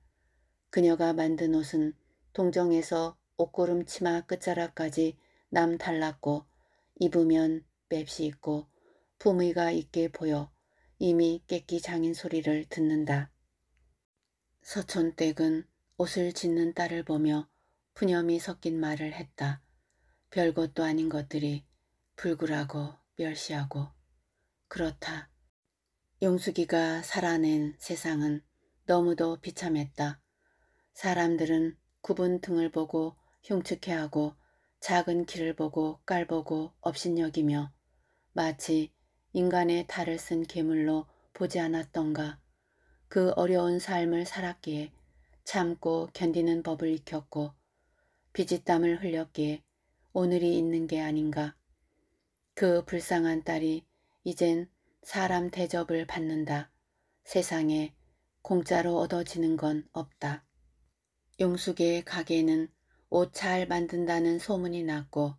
Speaker 1: 그녀가 만든 옷은 동정에서 옷고름 치마 끝자락까지 남달랐고 입으면 맵시 있고 품위가 있게 보여 이미 깨끼 장인 소리를 듣는다. 서촌댁은 옷을 짓는 딸을 보며 푸념이 섞인 말을 했다. 별것도 아닌 것들이 불굴하고 멸시하고 그렇다. 용수기가 살아낸 세상은 너무도 비참했다. 사람들은 굽은 등을 보고 흉측해하고 작은 길을 보고 깔보고 업신여기며 마치 인간의 달을 쓴 괴물로 보지 않았던가 그 어려운 삶을 살았기에 참고 견디는 법을 익혔고 비지땀을 흘렸기에 오늘이 있는 게 아닌가. 그 불쌍한 딸이 이젠 사람 대접을 받는다. 세상에 공짜로 얻어지는 건 없다. 용숙의 가게는 옷 잘 만든다는 소문이 났고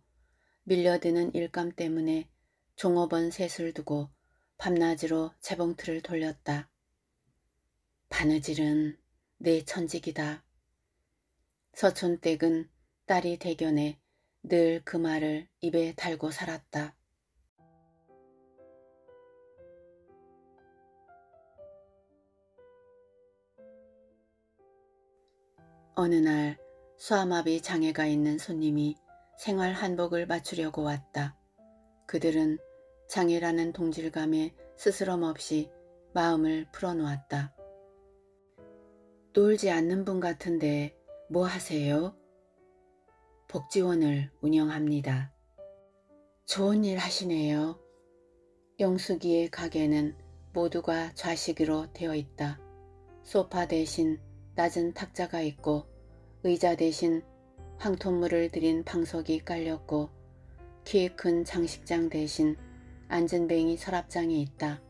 Speaker 1: 밀려드는 일감 때문에 종업원 셋을 두고 밤낮으로 재봉틀을 돌렸다. 바느질은 내 천직이다. 서촌댁은 딸이 대견해 늘 그 말을 입에 달고 살았다. 어느 날 수아마비 장애가 있는 손님이 생활 한복을 맞추려고 왔다. 그들은 장애라는 동질감에 스스럼 없이 마음을 풀어놓았다. 놀지 않는 분 같은데 뭐 하세요? 복지원을 운영합니다. 좋은 일 하시네요. 영숙이의 가게는 모두가 좌식으로 되어 있다. 소파 대신 낮은 탁자가 있고 의자 대신 황토물을 들인 방석이 깔렸고 키 큰 장식장 대신 앉은뱅이 서랍장이 있다.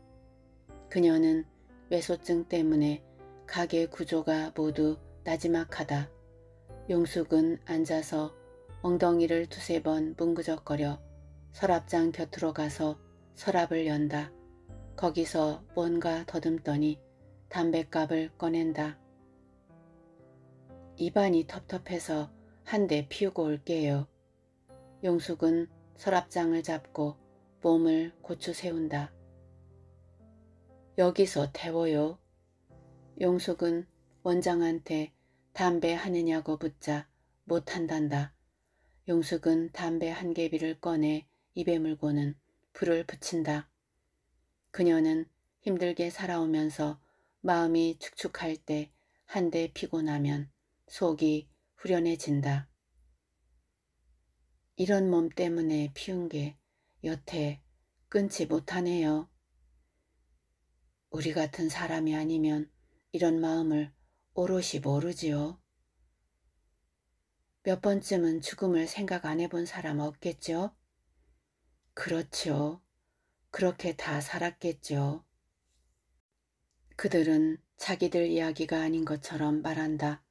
Speaker 1: 그녀는 외소증 때문에 가게 구조가 모두 나지막하다. 용숙은 앉아서 엉덩이를 두세 번 뭉그적거려 서랍장 곁으로 가서 서랍을 연다. 거기서 뭔가 더듬더니 담뱃갑을 꺼낸다. 입안이 텁텁해서 한 대 피우고 올게요. 용숙은 서랍장을 잡고 몸을 고추 세운다. 여기서 태워요. 용숙은 원장한테 담배 하느냐고 묻자 못한단다. 용숙은 담배 한 개비를 꺼내 입에 물고는 불을 붙인다. 그녀는 힘들게 살아오면서 마음이 축축할 때 한 대 피고 나면 속이 후련해진다. 이런 몸 때문에 피운 게 여태 끊지 못하네요. 우리 같은 사람이 아니면 이런 마음을 오롯이 모르지요. 몇 번쯤은 죽음을 생각 안 해본 사람 없겠죠? 그렇죠. 그렇게 다 살았겠죠. 그들은 자기들 이야기가 아닌 것처럼 말한다.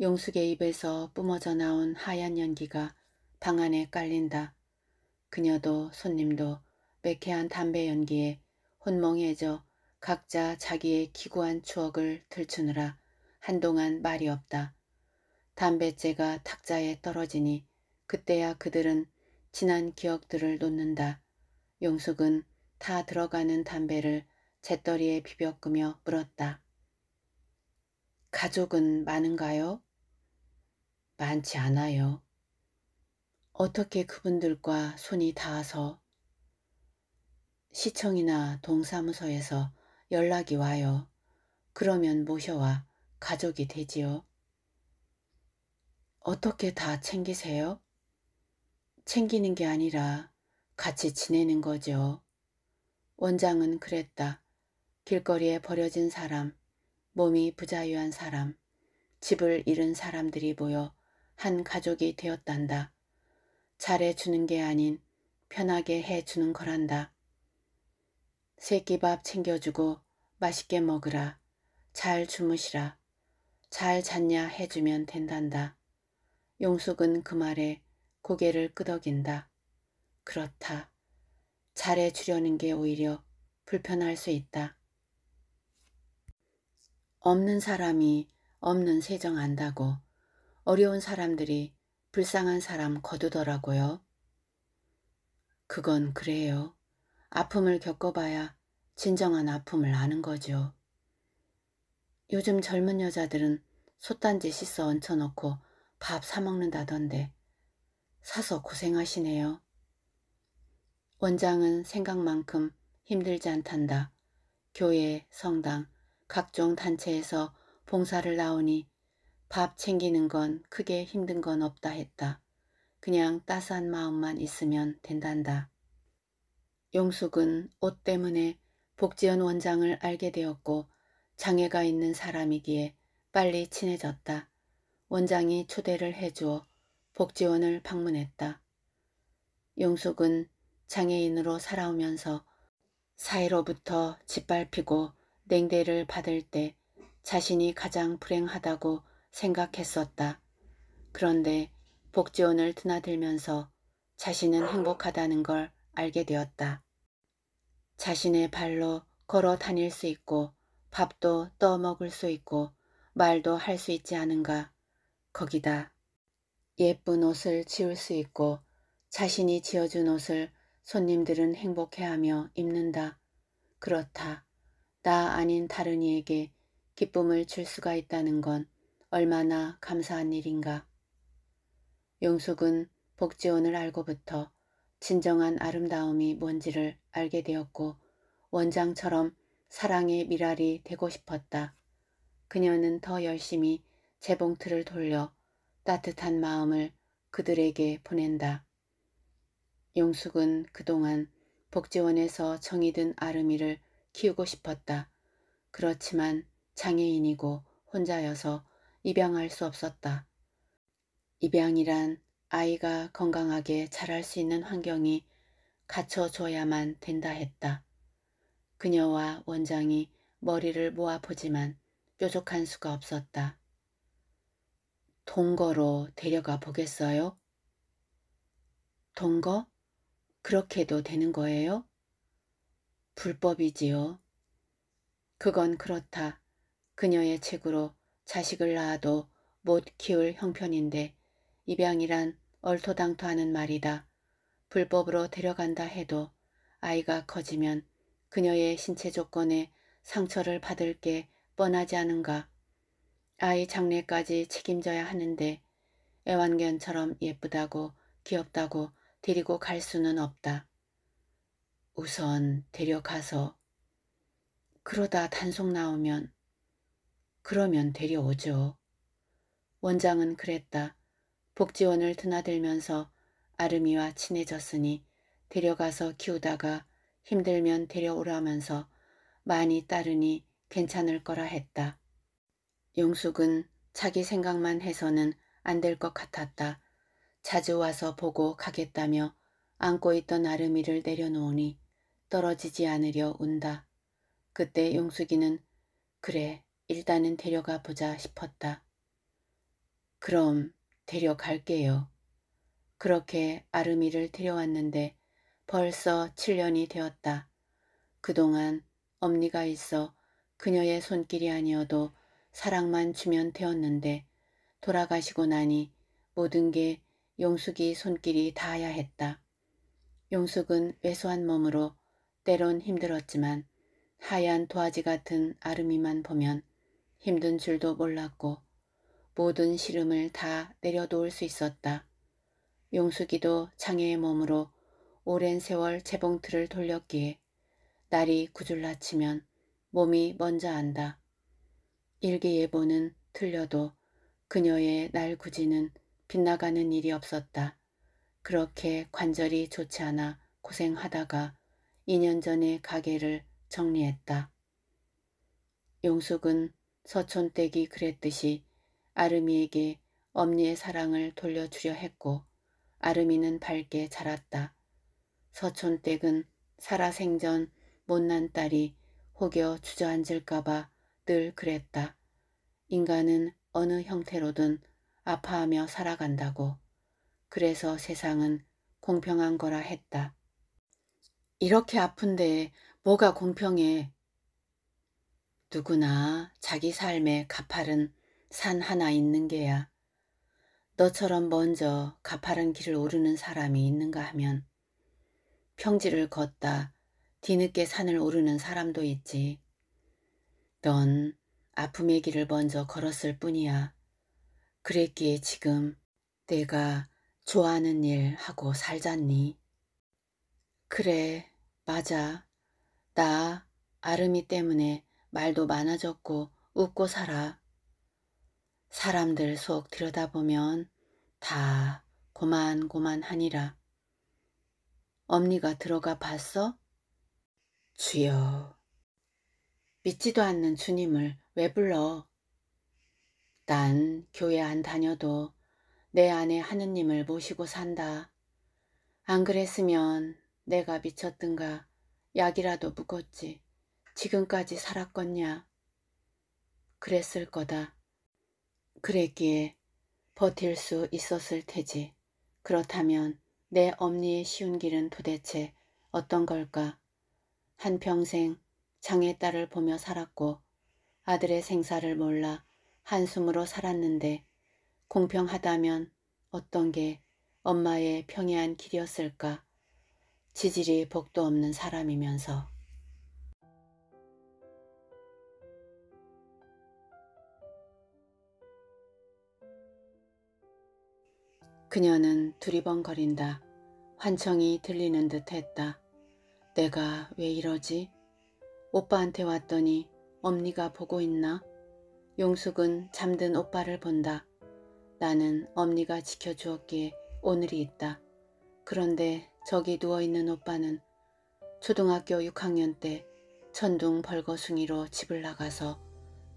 Speaker 1: 용숙의 입에서 뿜어져 나온 하얀 연기가 방 안에 깔린다. 그녀도 손님도 매캐한 담배 연기에 혼몽해져 각자 자기의 기구한 추억을 들추느라 한동안 말이 없다. 담뱃재가 탁자에 떨어지니 그때야 그들은 지난 기억들을 놓는다. 용숙은 다 들어가는 담배를 재떨이에 비벼끄며 물었다. 가족은 많은가요? 많지 않아요. 어떻게 그분들과 손이 닿아서 시청이나 동사무소에서 연락이 와요. 그러면 모셔와 가족이 되지요. 어떻게 다 챙기세요? 챙기는 게 아니라 같이 지내는 거죠. 원장은 그랬다. 길거리에 버려진 사람, 몸이 부자유한 사람, 집을 잃은 사람들이 모여 한 가족이 되었단다. 잘해주는 게 아닌 편하게 해주는 거란다. 새끼밥 챙겨주고 맛있게 먹으라. 잘 주무시라. 잘 잤냐 해주면 된단다. 용숙은 그 말에 고개를 끄덕인다. 그렇다. 잘해주려는 게 오히려 불편할 수 있다. 없는 사람이 없는 세정 안다고 어려운 사람들이 불쌍한 사람 거두더라고요. 그건 그래요. 아픔을 겪어봐야 진정한 아픔을 아는 거죠. 요즘 젊은 여자들은 솥단지 씻어 얹혀놓고 밥 사먹는다던데 사서 고생하시네요. 원장은 생각만큼 힘들지 않단다. 교회, 성당, 각종 단체에서 봉사를 나오니 밥 챙기는 건 크게 힘든 건 없다 했다. 그냥 따스한 마음만 있으면 된단다. 용숙은 옷 때문에 복지원 원장을 알게 되었고 장애가 있는 사람이기에 빨리 친해졌다. 원장이 초대를 해주어 복지원을 방문했다. 용숙은 장애인으로 살아오면서 사회로부터 짓밟히고 냉대를 받을 때 자신이 가장 불행하다고 생각했었다. 그런데 복지원을 드나들면서 자신은 행복하다는 걸 알게 되었다. 자신의 발로 걸어 다닐 수 있고 밥도 떠먹을 수 있고 말도 할 수 있지 않은가 거기다 예쁜 옷을 지울 수 있고 자신이 지어준 옷을 손님들은 행복해하며 입는다. 그렇다. 나 아닌 다른 이에게 기쁨을 줄 수가 있다는 건 얼마나 감사한 일인가. 용숙은 복지원을 알고부터 진정한 아름다움이 뭔지를 알게 되었고 원장처럼 사랑의 미랄이 되고 싶었다. 그녀는 더 열심히 재봉틀을 돌려 따뜻한 마음을 그들에게 보낸다. 용숙은 그동안 복지원에서 정이 든 아름이를 키우고 싶었다. 그렇지만 장애인이고 혼자여서 입양할 수 없었다. 입양이란 아이가 건강하게 자랄 수 있는 환경이 갖춰줘야만 된다 했다. 그녀와 원장이 머리를 모아보지만 뾰족한 수가 없었다. 동거로 데려가 보겠어요? 동거? 그렇게도 되는 거예요? 불법이지요. 그건 그렇다. 그녀의 책으로 자식을 낳아도 못 키울 형편인데 입양이란 얼토당토하는 말이다. 불법으로 데려간다 해도 아이가 커지면 그녀의 신체 조건에 상처를 받을 게 뻔하지 않은가. 아이 장례까지 책임져야 하는데 애완견처럼 예쁘다고 귀엽다고 데리고 갈 수는 없다. 우선 데려가서 그러다 단속 나오면 그러면 데려오죠. 원장은 그랬다. 복지원을 드나들면서 아름이와 친해졌으니 데려가서 키우다가 힘들면 데려오라면서 많이 따르니 괜찮을 거라 했다. 용숙은 자기 생각만 해서는 안 될 것 같았다. 자주 와서 보고 가겠다며 안고 있던 아름이를 내려놓으니 떨어지지 않으려 운다. 그때 용숙이는 그래 일단은 데려가 보자 싶었다. 그럼 데려갈게요. 그렇게 아름이를 데려왔는데 벌써 7년이 되었다. 그동안 엄니가 있어 그녀의 손길이 아니어도 사랑만 주면 되었는데 돌아가시고 나니 모든 게 용숙이 손길이 닿아야 했다. 용숙은 왜소한 몸으로 때론 힘들었지만 하얀 도화지 같은 아름이만 보면 힘든 줄도 몰랐고 모든 시름을 다 내려놓을 수 있었다. 용숙이도 장애의 몸으로 오랜 세월 재봉틀을 돌렸기에 날이 구줄라치면 몸이 먼저 안다. 일기예보는 틀려도 그녀의 날굳이는 빗나가는 일이 없었다. 그렇게 관절이 좋지 않아 고생하다가 2년 전에 가게를 정리했다. 용숙은 서촌댁이 그랬듯이 아름이에게 엄니의 사랑을 돌려주려 했고 아름이는 밝게 자랐다. 서촌댁은 살아생전 못난 딸이 혹여 주저앉을까봐 늘 그랬다. 인간은 어느 형태로든 아파하며 살아간다고. 그래서 세상은 공평한 거라 했다. 이렇게 아픈데 뭐가 공평해? 누구나 자기 삶에 가파른 산 하나 있는 게야. 너처럼 먼저 가파른 길을 오르는 사람이 있는가 하면 평지를 걷다 뒤늦게 산을 오르는 사람도 있지. 넌 아픔의 길을 먼저 걸었을 뿐이야. 그랬기에 지금 내가 좋아하는 일 하고 살잖니. 그래, 맞아. 나 아름이 때문에 말도 많아졌고 웃고 살아. 사람들 속 들여다보면 다 고만고만하니라. 엄니가 들어가 봤어? 주여, 믿지도 않는 주님을 왜 불러? 난 교회 안 다녀도 내 안에 하느님을 모시고 산다. 안 그랬으면 내가 미쳤든가 약이라도 묵었지. 지금까지 살았겠냐? 그랬을 거다. 그랬기에 버틸 수 있었을 테지. 그렇다면 내 엄니의 쉬운 길은 도대체 어떤 걸까? 한평생 장의 딸을 보며 살았고 아들의 생사를 몰라 한숨으로 살았는데 공평하다면 어떤 게 엄마의 평이한 길이었을까? 지질이 복도 없는 사람이면서 그녀는 두리번거린다. 환청이 들리는 듯 했다. 내가 왜 이러지? 오빠한테 왔더니 엄니가 보고 있나? 용숙은 잠든 오빠를 본다. 나는 엄니가 지켜주었기에 오늘이 있다. 그런데 저기 누워있는 오빠는 초등학교 6학년 때 천둥 벌거숭이로 집을 나가서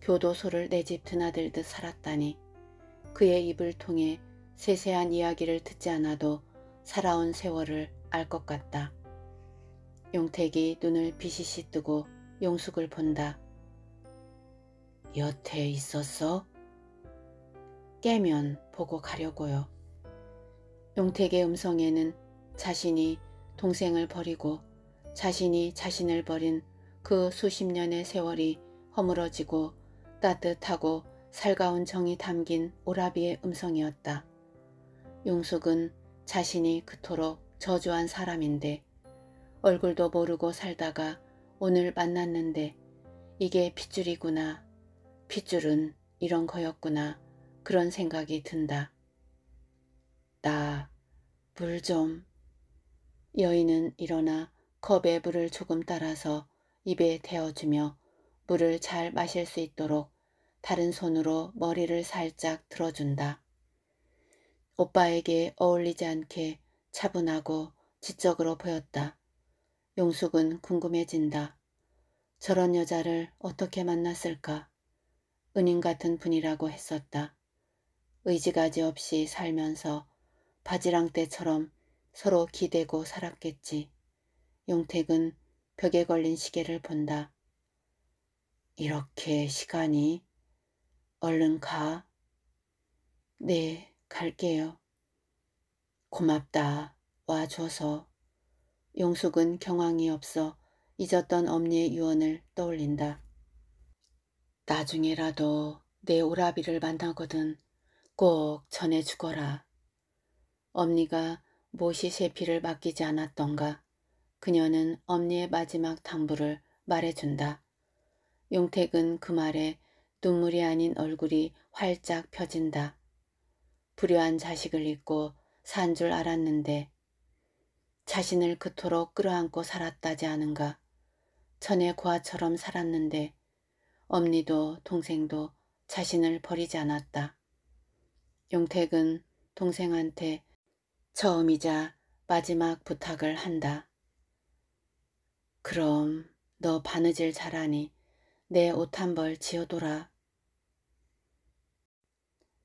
Speaker 1: 교도소를 내 집 드나들듯 살았다니 그의 입을 통해 세세한 이야기를 듣지 않아도 살아온 세월을 알 것 같다. 용택이 눈을 비시시 뜨고 용숙을 본다. 여태 있었어? 깨면 보고 가려고요. 용택의 음성에는 자신이 동생을 버리고 자신이 자신을 버린 그 수십 년의 세월이 허물어지고 따뜻하고 살가운 정이 담긴 오라비의 음성이었다. 용숙은 자신이 그토록 저주한 사람인데 얼굴도 모르고 살다가 오늘 만났는데 이게 핏줄이구나. 핏줄은 이런 거였구나. 그런 생각이 든다. 나, 물 좀. 여인은 일어나 컵에 물을 조금 따라서 입에 대어주며 물을 잘 마실 수 있도록 다른 손으로 머리를 살짝 들어준다. 오빠에게 어울리지 않게 차분하고 지적으로 보였다. 용숙은 궁금해진다. 저런 여자를 어떻게 만났을까? 은인 같은 분이라고 했었다. 의지가지 없이 살면서 바지랑 때처럼 서로 기대고 살았겠지. 용택은 벽에 걸린 시계를 본다. 이렇게 시간이 얼른 가. 네, 갈게요. 고맙다. 와줘서. 용숙은 경황이 없어 잊었던 엄니의 유언을 떠올린다. 나중에라도 내 오라비를 만나거든 꼭 전해 주거라. 엄니가 모시 세피를 맡기지 않았던가. 그녀는 엄니의 마지막 당부를 말해준다. 용택은 그 말에 눈물이 아닌 얼굴이 활짝 펴진다. 불효한 자식을 잊고 산 줄 알았는데 자신을 그토록 끌어안고 살았다지 않은가. 천의 고아처럼 살았는데 엄니도 동생도 자신을 버리지 않았다. 용택은 동생한테 처음이자 마지막 부탁을 한다. 그럼 너 바느질 잘하니 내 옷 한 벌 지어둬라.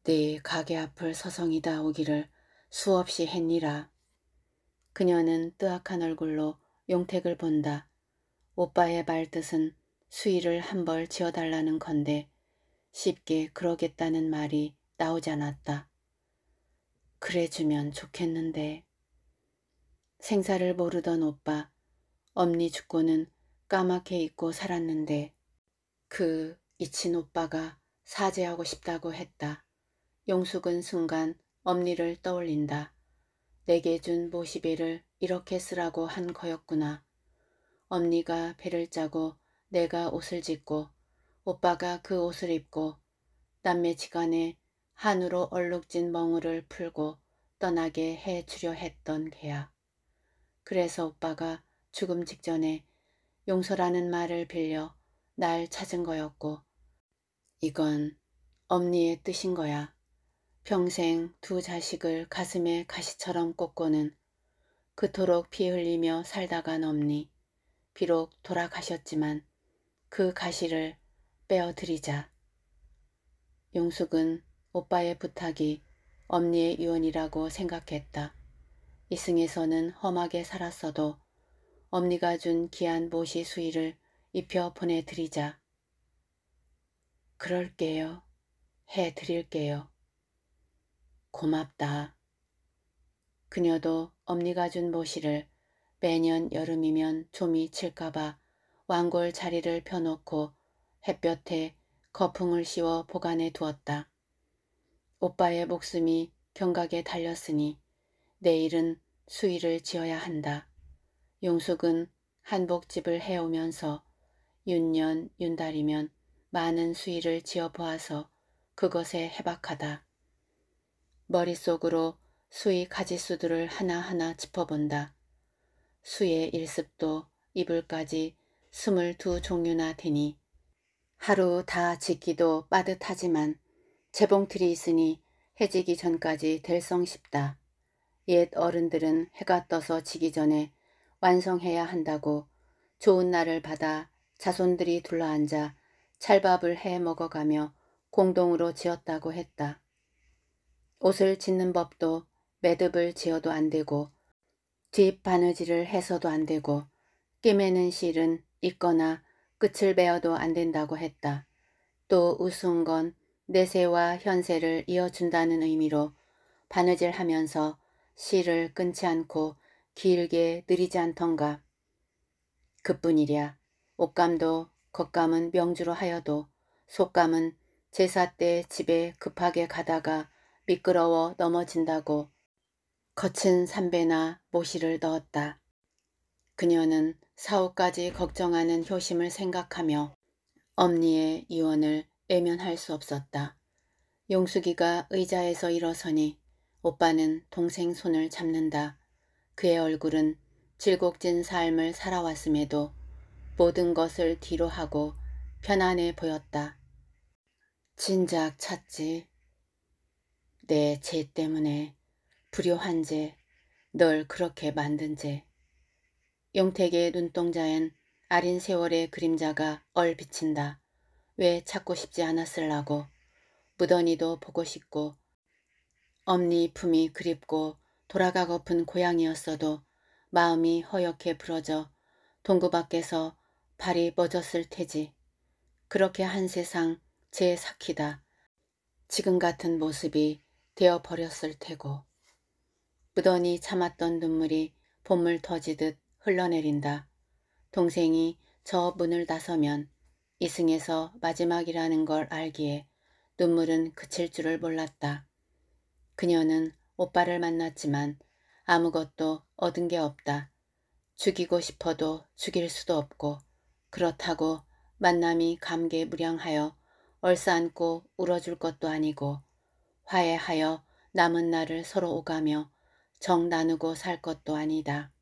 Speaker 1: 네 가게 앞을 서성이다 오기를 수없이 했니라. 그녀는 뜨악한 얼굴로 용택을 본다. 오빠의 말뜻은 수의를 한 벌 지어달라는 건데 쉽게 그러겠다는 말이 나오지 않았다. 그래주면 좋겠는데. 생사를 모르던 오빠, 엄니 죽고는 까맣게 잊고 살았는데 그 잊힌 오빠가 사죄하고 싶다고 했다. 용숙은 순간 엄니를 떠올린다. 내게 준모시비를 이렇게 쓰라고 한 거였구나. 엄니가 배를 짜고 내가 옷을 짓고 오빠가 그 옷을 입고 남매지간에 한우로 얼룩진 멍울을 풀고 떠나게 해주려 했던 개야. 그래서 오빠가 죽음 직전에 용서라는 말을 빌려 날 찾은 거였고 이건 엄니의 뜻인 거야. 평생 두 자식을 가슴에 가시처럼 꽂고는 그토록 피 흘리며 살다가 넘니 비록 돌아가셨지만 그 가시를 빼어드리자. 용숙은 오빠의 부탁이 엄니의 유언이라고 생각했다. 이승에서는 험하게 살았어도 엄니가 준 귀한 모시 수의를 입혀 보내드리자. 그럴게요. 해드릴게요. 고맙다. 그녀도 엄니가 준 모시를 매년 여름이면 좀이 칠까봐 왕골 자리를 펴놓고 햇볕에 거풍을 씌워 보관해 두었다. 오빠의 목숨이 경각에 달렸으니 내일은 수의를 지어야 한다. 용숙은 한복집을 해오면서 윤년 윤달이면 많은 수의를 지어보아서 그것에 해박하다. 머릿속으로 수의 가지수들을 하나하나 짚어본다. 수의 일습도 이불까지 스물두 종류나 되니 하루 다 짓기도 빠듯하지만 재봉틀이 있으니 해지기 전까지 될성 싶다. 옛 어른들은 해가 떠서 지기 전에 완성해야 한다고 좋은 날을 받아 자손들이 둘러앉아 찰밥을 해 먹어가며 공동으로 지었다고 했다. 옷을 짓는 법도 매듭을 지어도 안 되고 뒷 바느질을 해서도 안 되고 끼매는 실은 있거나 끝을 베어도 안 된다고 했다. 또 우스운 건 내세와 현세를 이어준다는 의미로 바느질하면서 실을 끊지 않고 길게 늘이지 않던가. 그뿐이랴. 옷감도 겉감은 명주로 하여도 속감은 제사 때 집에 급하게 가다가 미끄러워 넘어진다고 거친 삼배나 모시를 넣었다. 그녀는 사후까지 걱정하는 효심을 생각하며 엄니의 이혼을애면할수 없었다. 용숙이가 의자에서 일어서니 오빠는 동생 손을 잡는다. 그의 얼굴은 질곡진 삶을 살아왔음에도 모든 것을 뒤로 하고 편안해 보였다. 진작 찾지. 내죄 때문에 불효한 죄, 널 그렇게 만든 죄. 영택의 눈동자엔 아린 세월의 그림자가 얼 비친다. 왜 찾고 싶지 않았을라고. 무더니도 보고 싶고 엄니 품이 그립고 돌아가고픈 고향이었어도 마음이 허옇게 부러져 동구 밖에서 발이 뻗었을 테지. 그렇게 한 세상 제 삭히다. 지금 같은 모습이 되어 버렸을 테고 무더니 참았던 눈물이 봄물 터지듯 흘러내린다. 동생이 저 문을 나서면 이승에서 마지막이라는 걸 알기에 눈물은 그칠 줄을 몰랐다. 그녀는 오빠를 만났지만 아무것도 얻은 게 없다. 죽이고 싶어도 죽일 수도 없고 그렇다고 만남이 감개무량하여 얼싸안고 울어줄 것도 아니고 화해하여 남은 날을 서로 오가며 정 나누고 살 것도 아니다.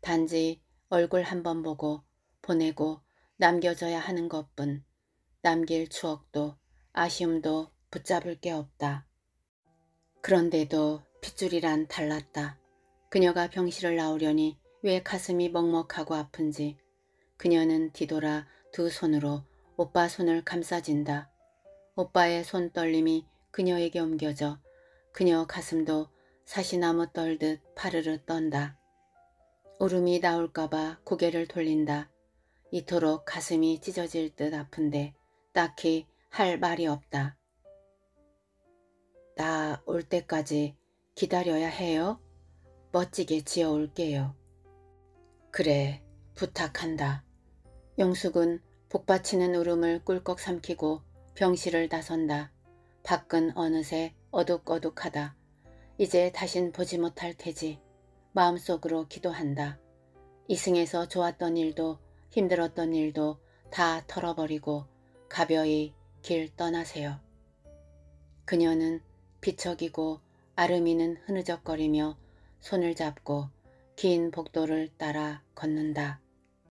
Speaker 1: 단지 얼굴 한번 보고 보내고 남겨져야 하는 것뿐 남길 추억도 아쉬움도 붙잡을 게 없다. 그런데도 핏줄이란 달랐다. 그녀가 병실을 나오려니 왜 가슴이 먹먹하고 아픈지 그녀는 뒤돌아 두 손으로 오빠 손을 감싸진다. 오빠의 손떨림이 그녀에게 옮겨져 그녀 가슴도 사시나무 떨듯 파르르 떤다. 울음이 나올까봐 고개를 돌린다. 이토록 가슴이 찢어질 듯 아픈데 딱히 할 말이 없다. 나 올 때까지 기다려야 해요? 멋지게 지어 올게요. 그래, 부탁한다. 영숙은 복받치는 울음을 꿀꺽 삼키고 병실을 나선다. 밖은 어느새 어둑어둑하다. 이제 다신 보지 못할 테지. 마음속으로 기도한다. 이승에서 좋았던 일도 힘들었던 일도 다 털어버리고 가벼이 길 떠나세요. 그녀는 비척이고 아름이는 흐느적거리며 손을 잡고 긴 복도를 따라 걷는다.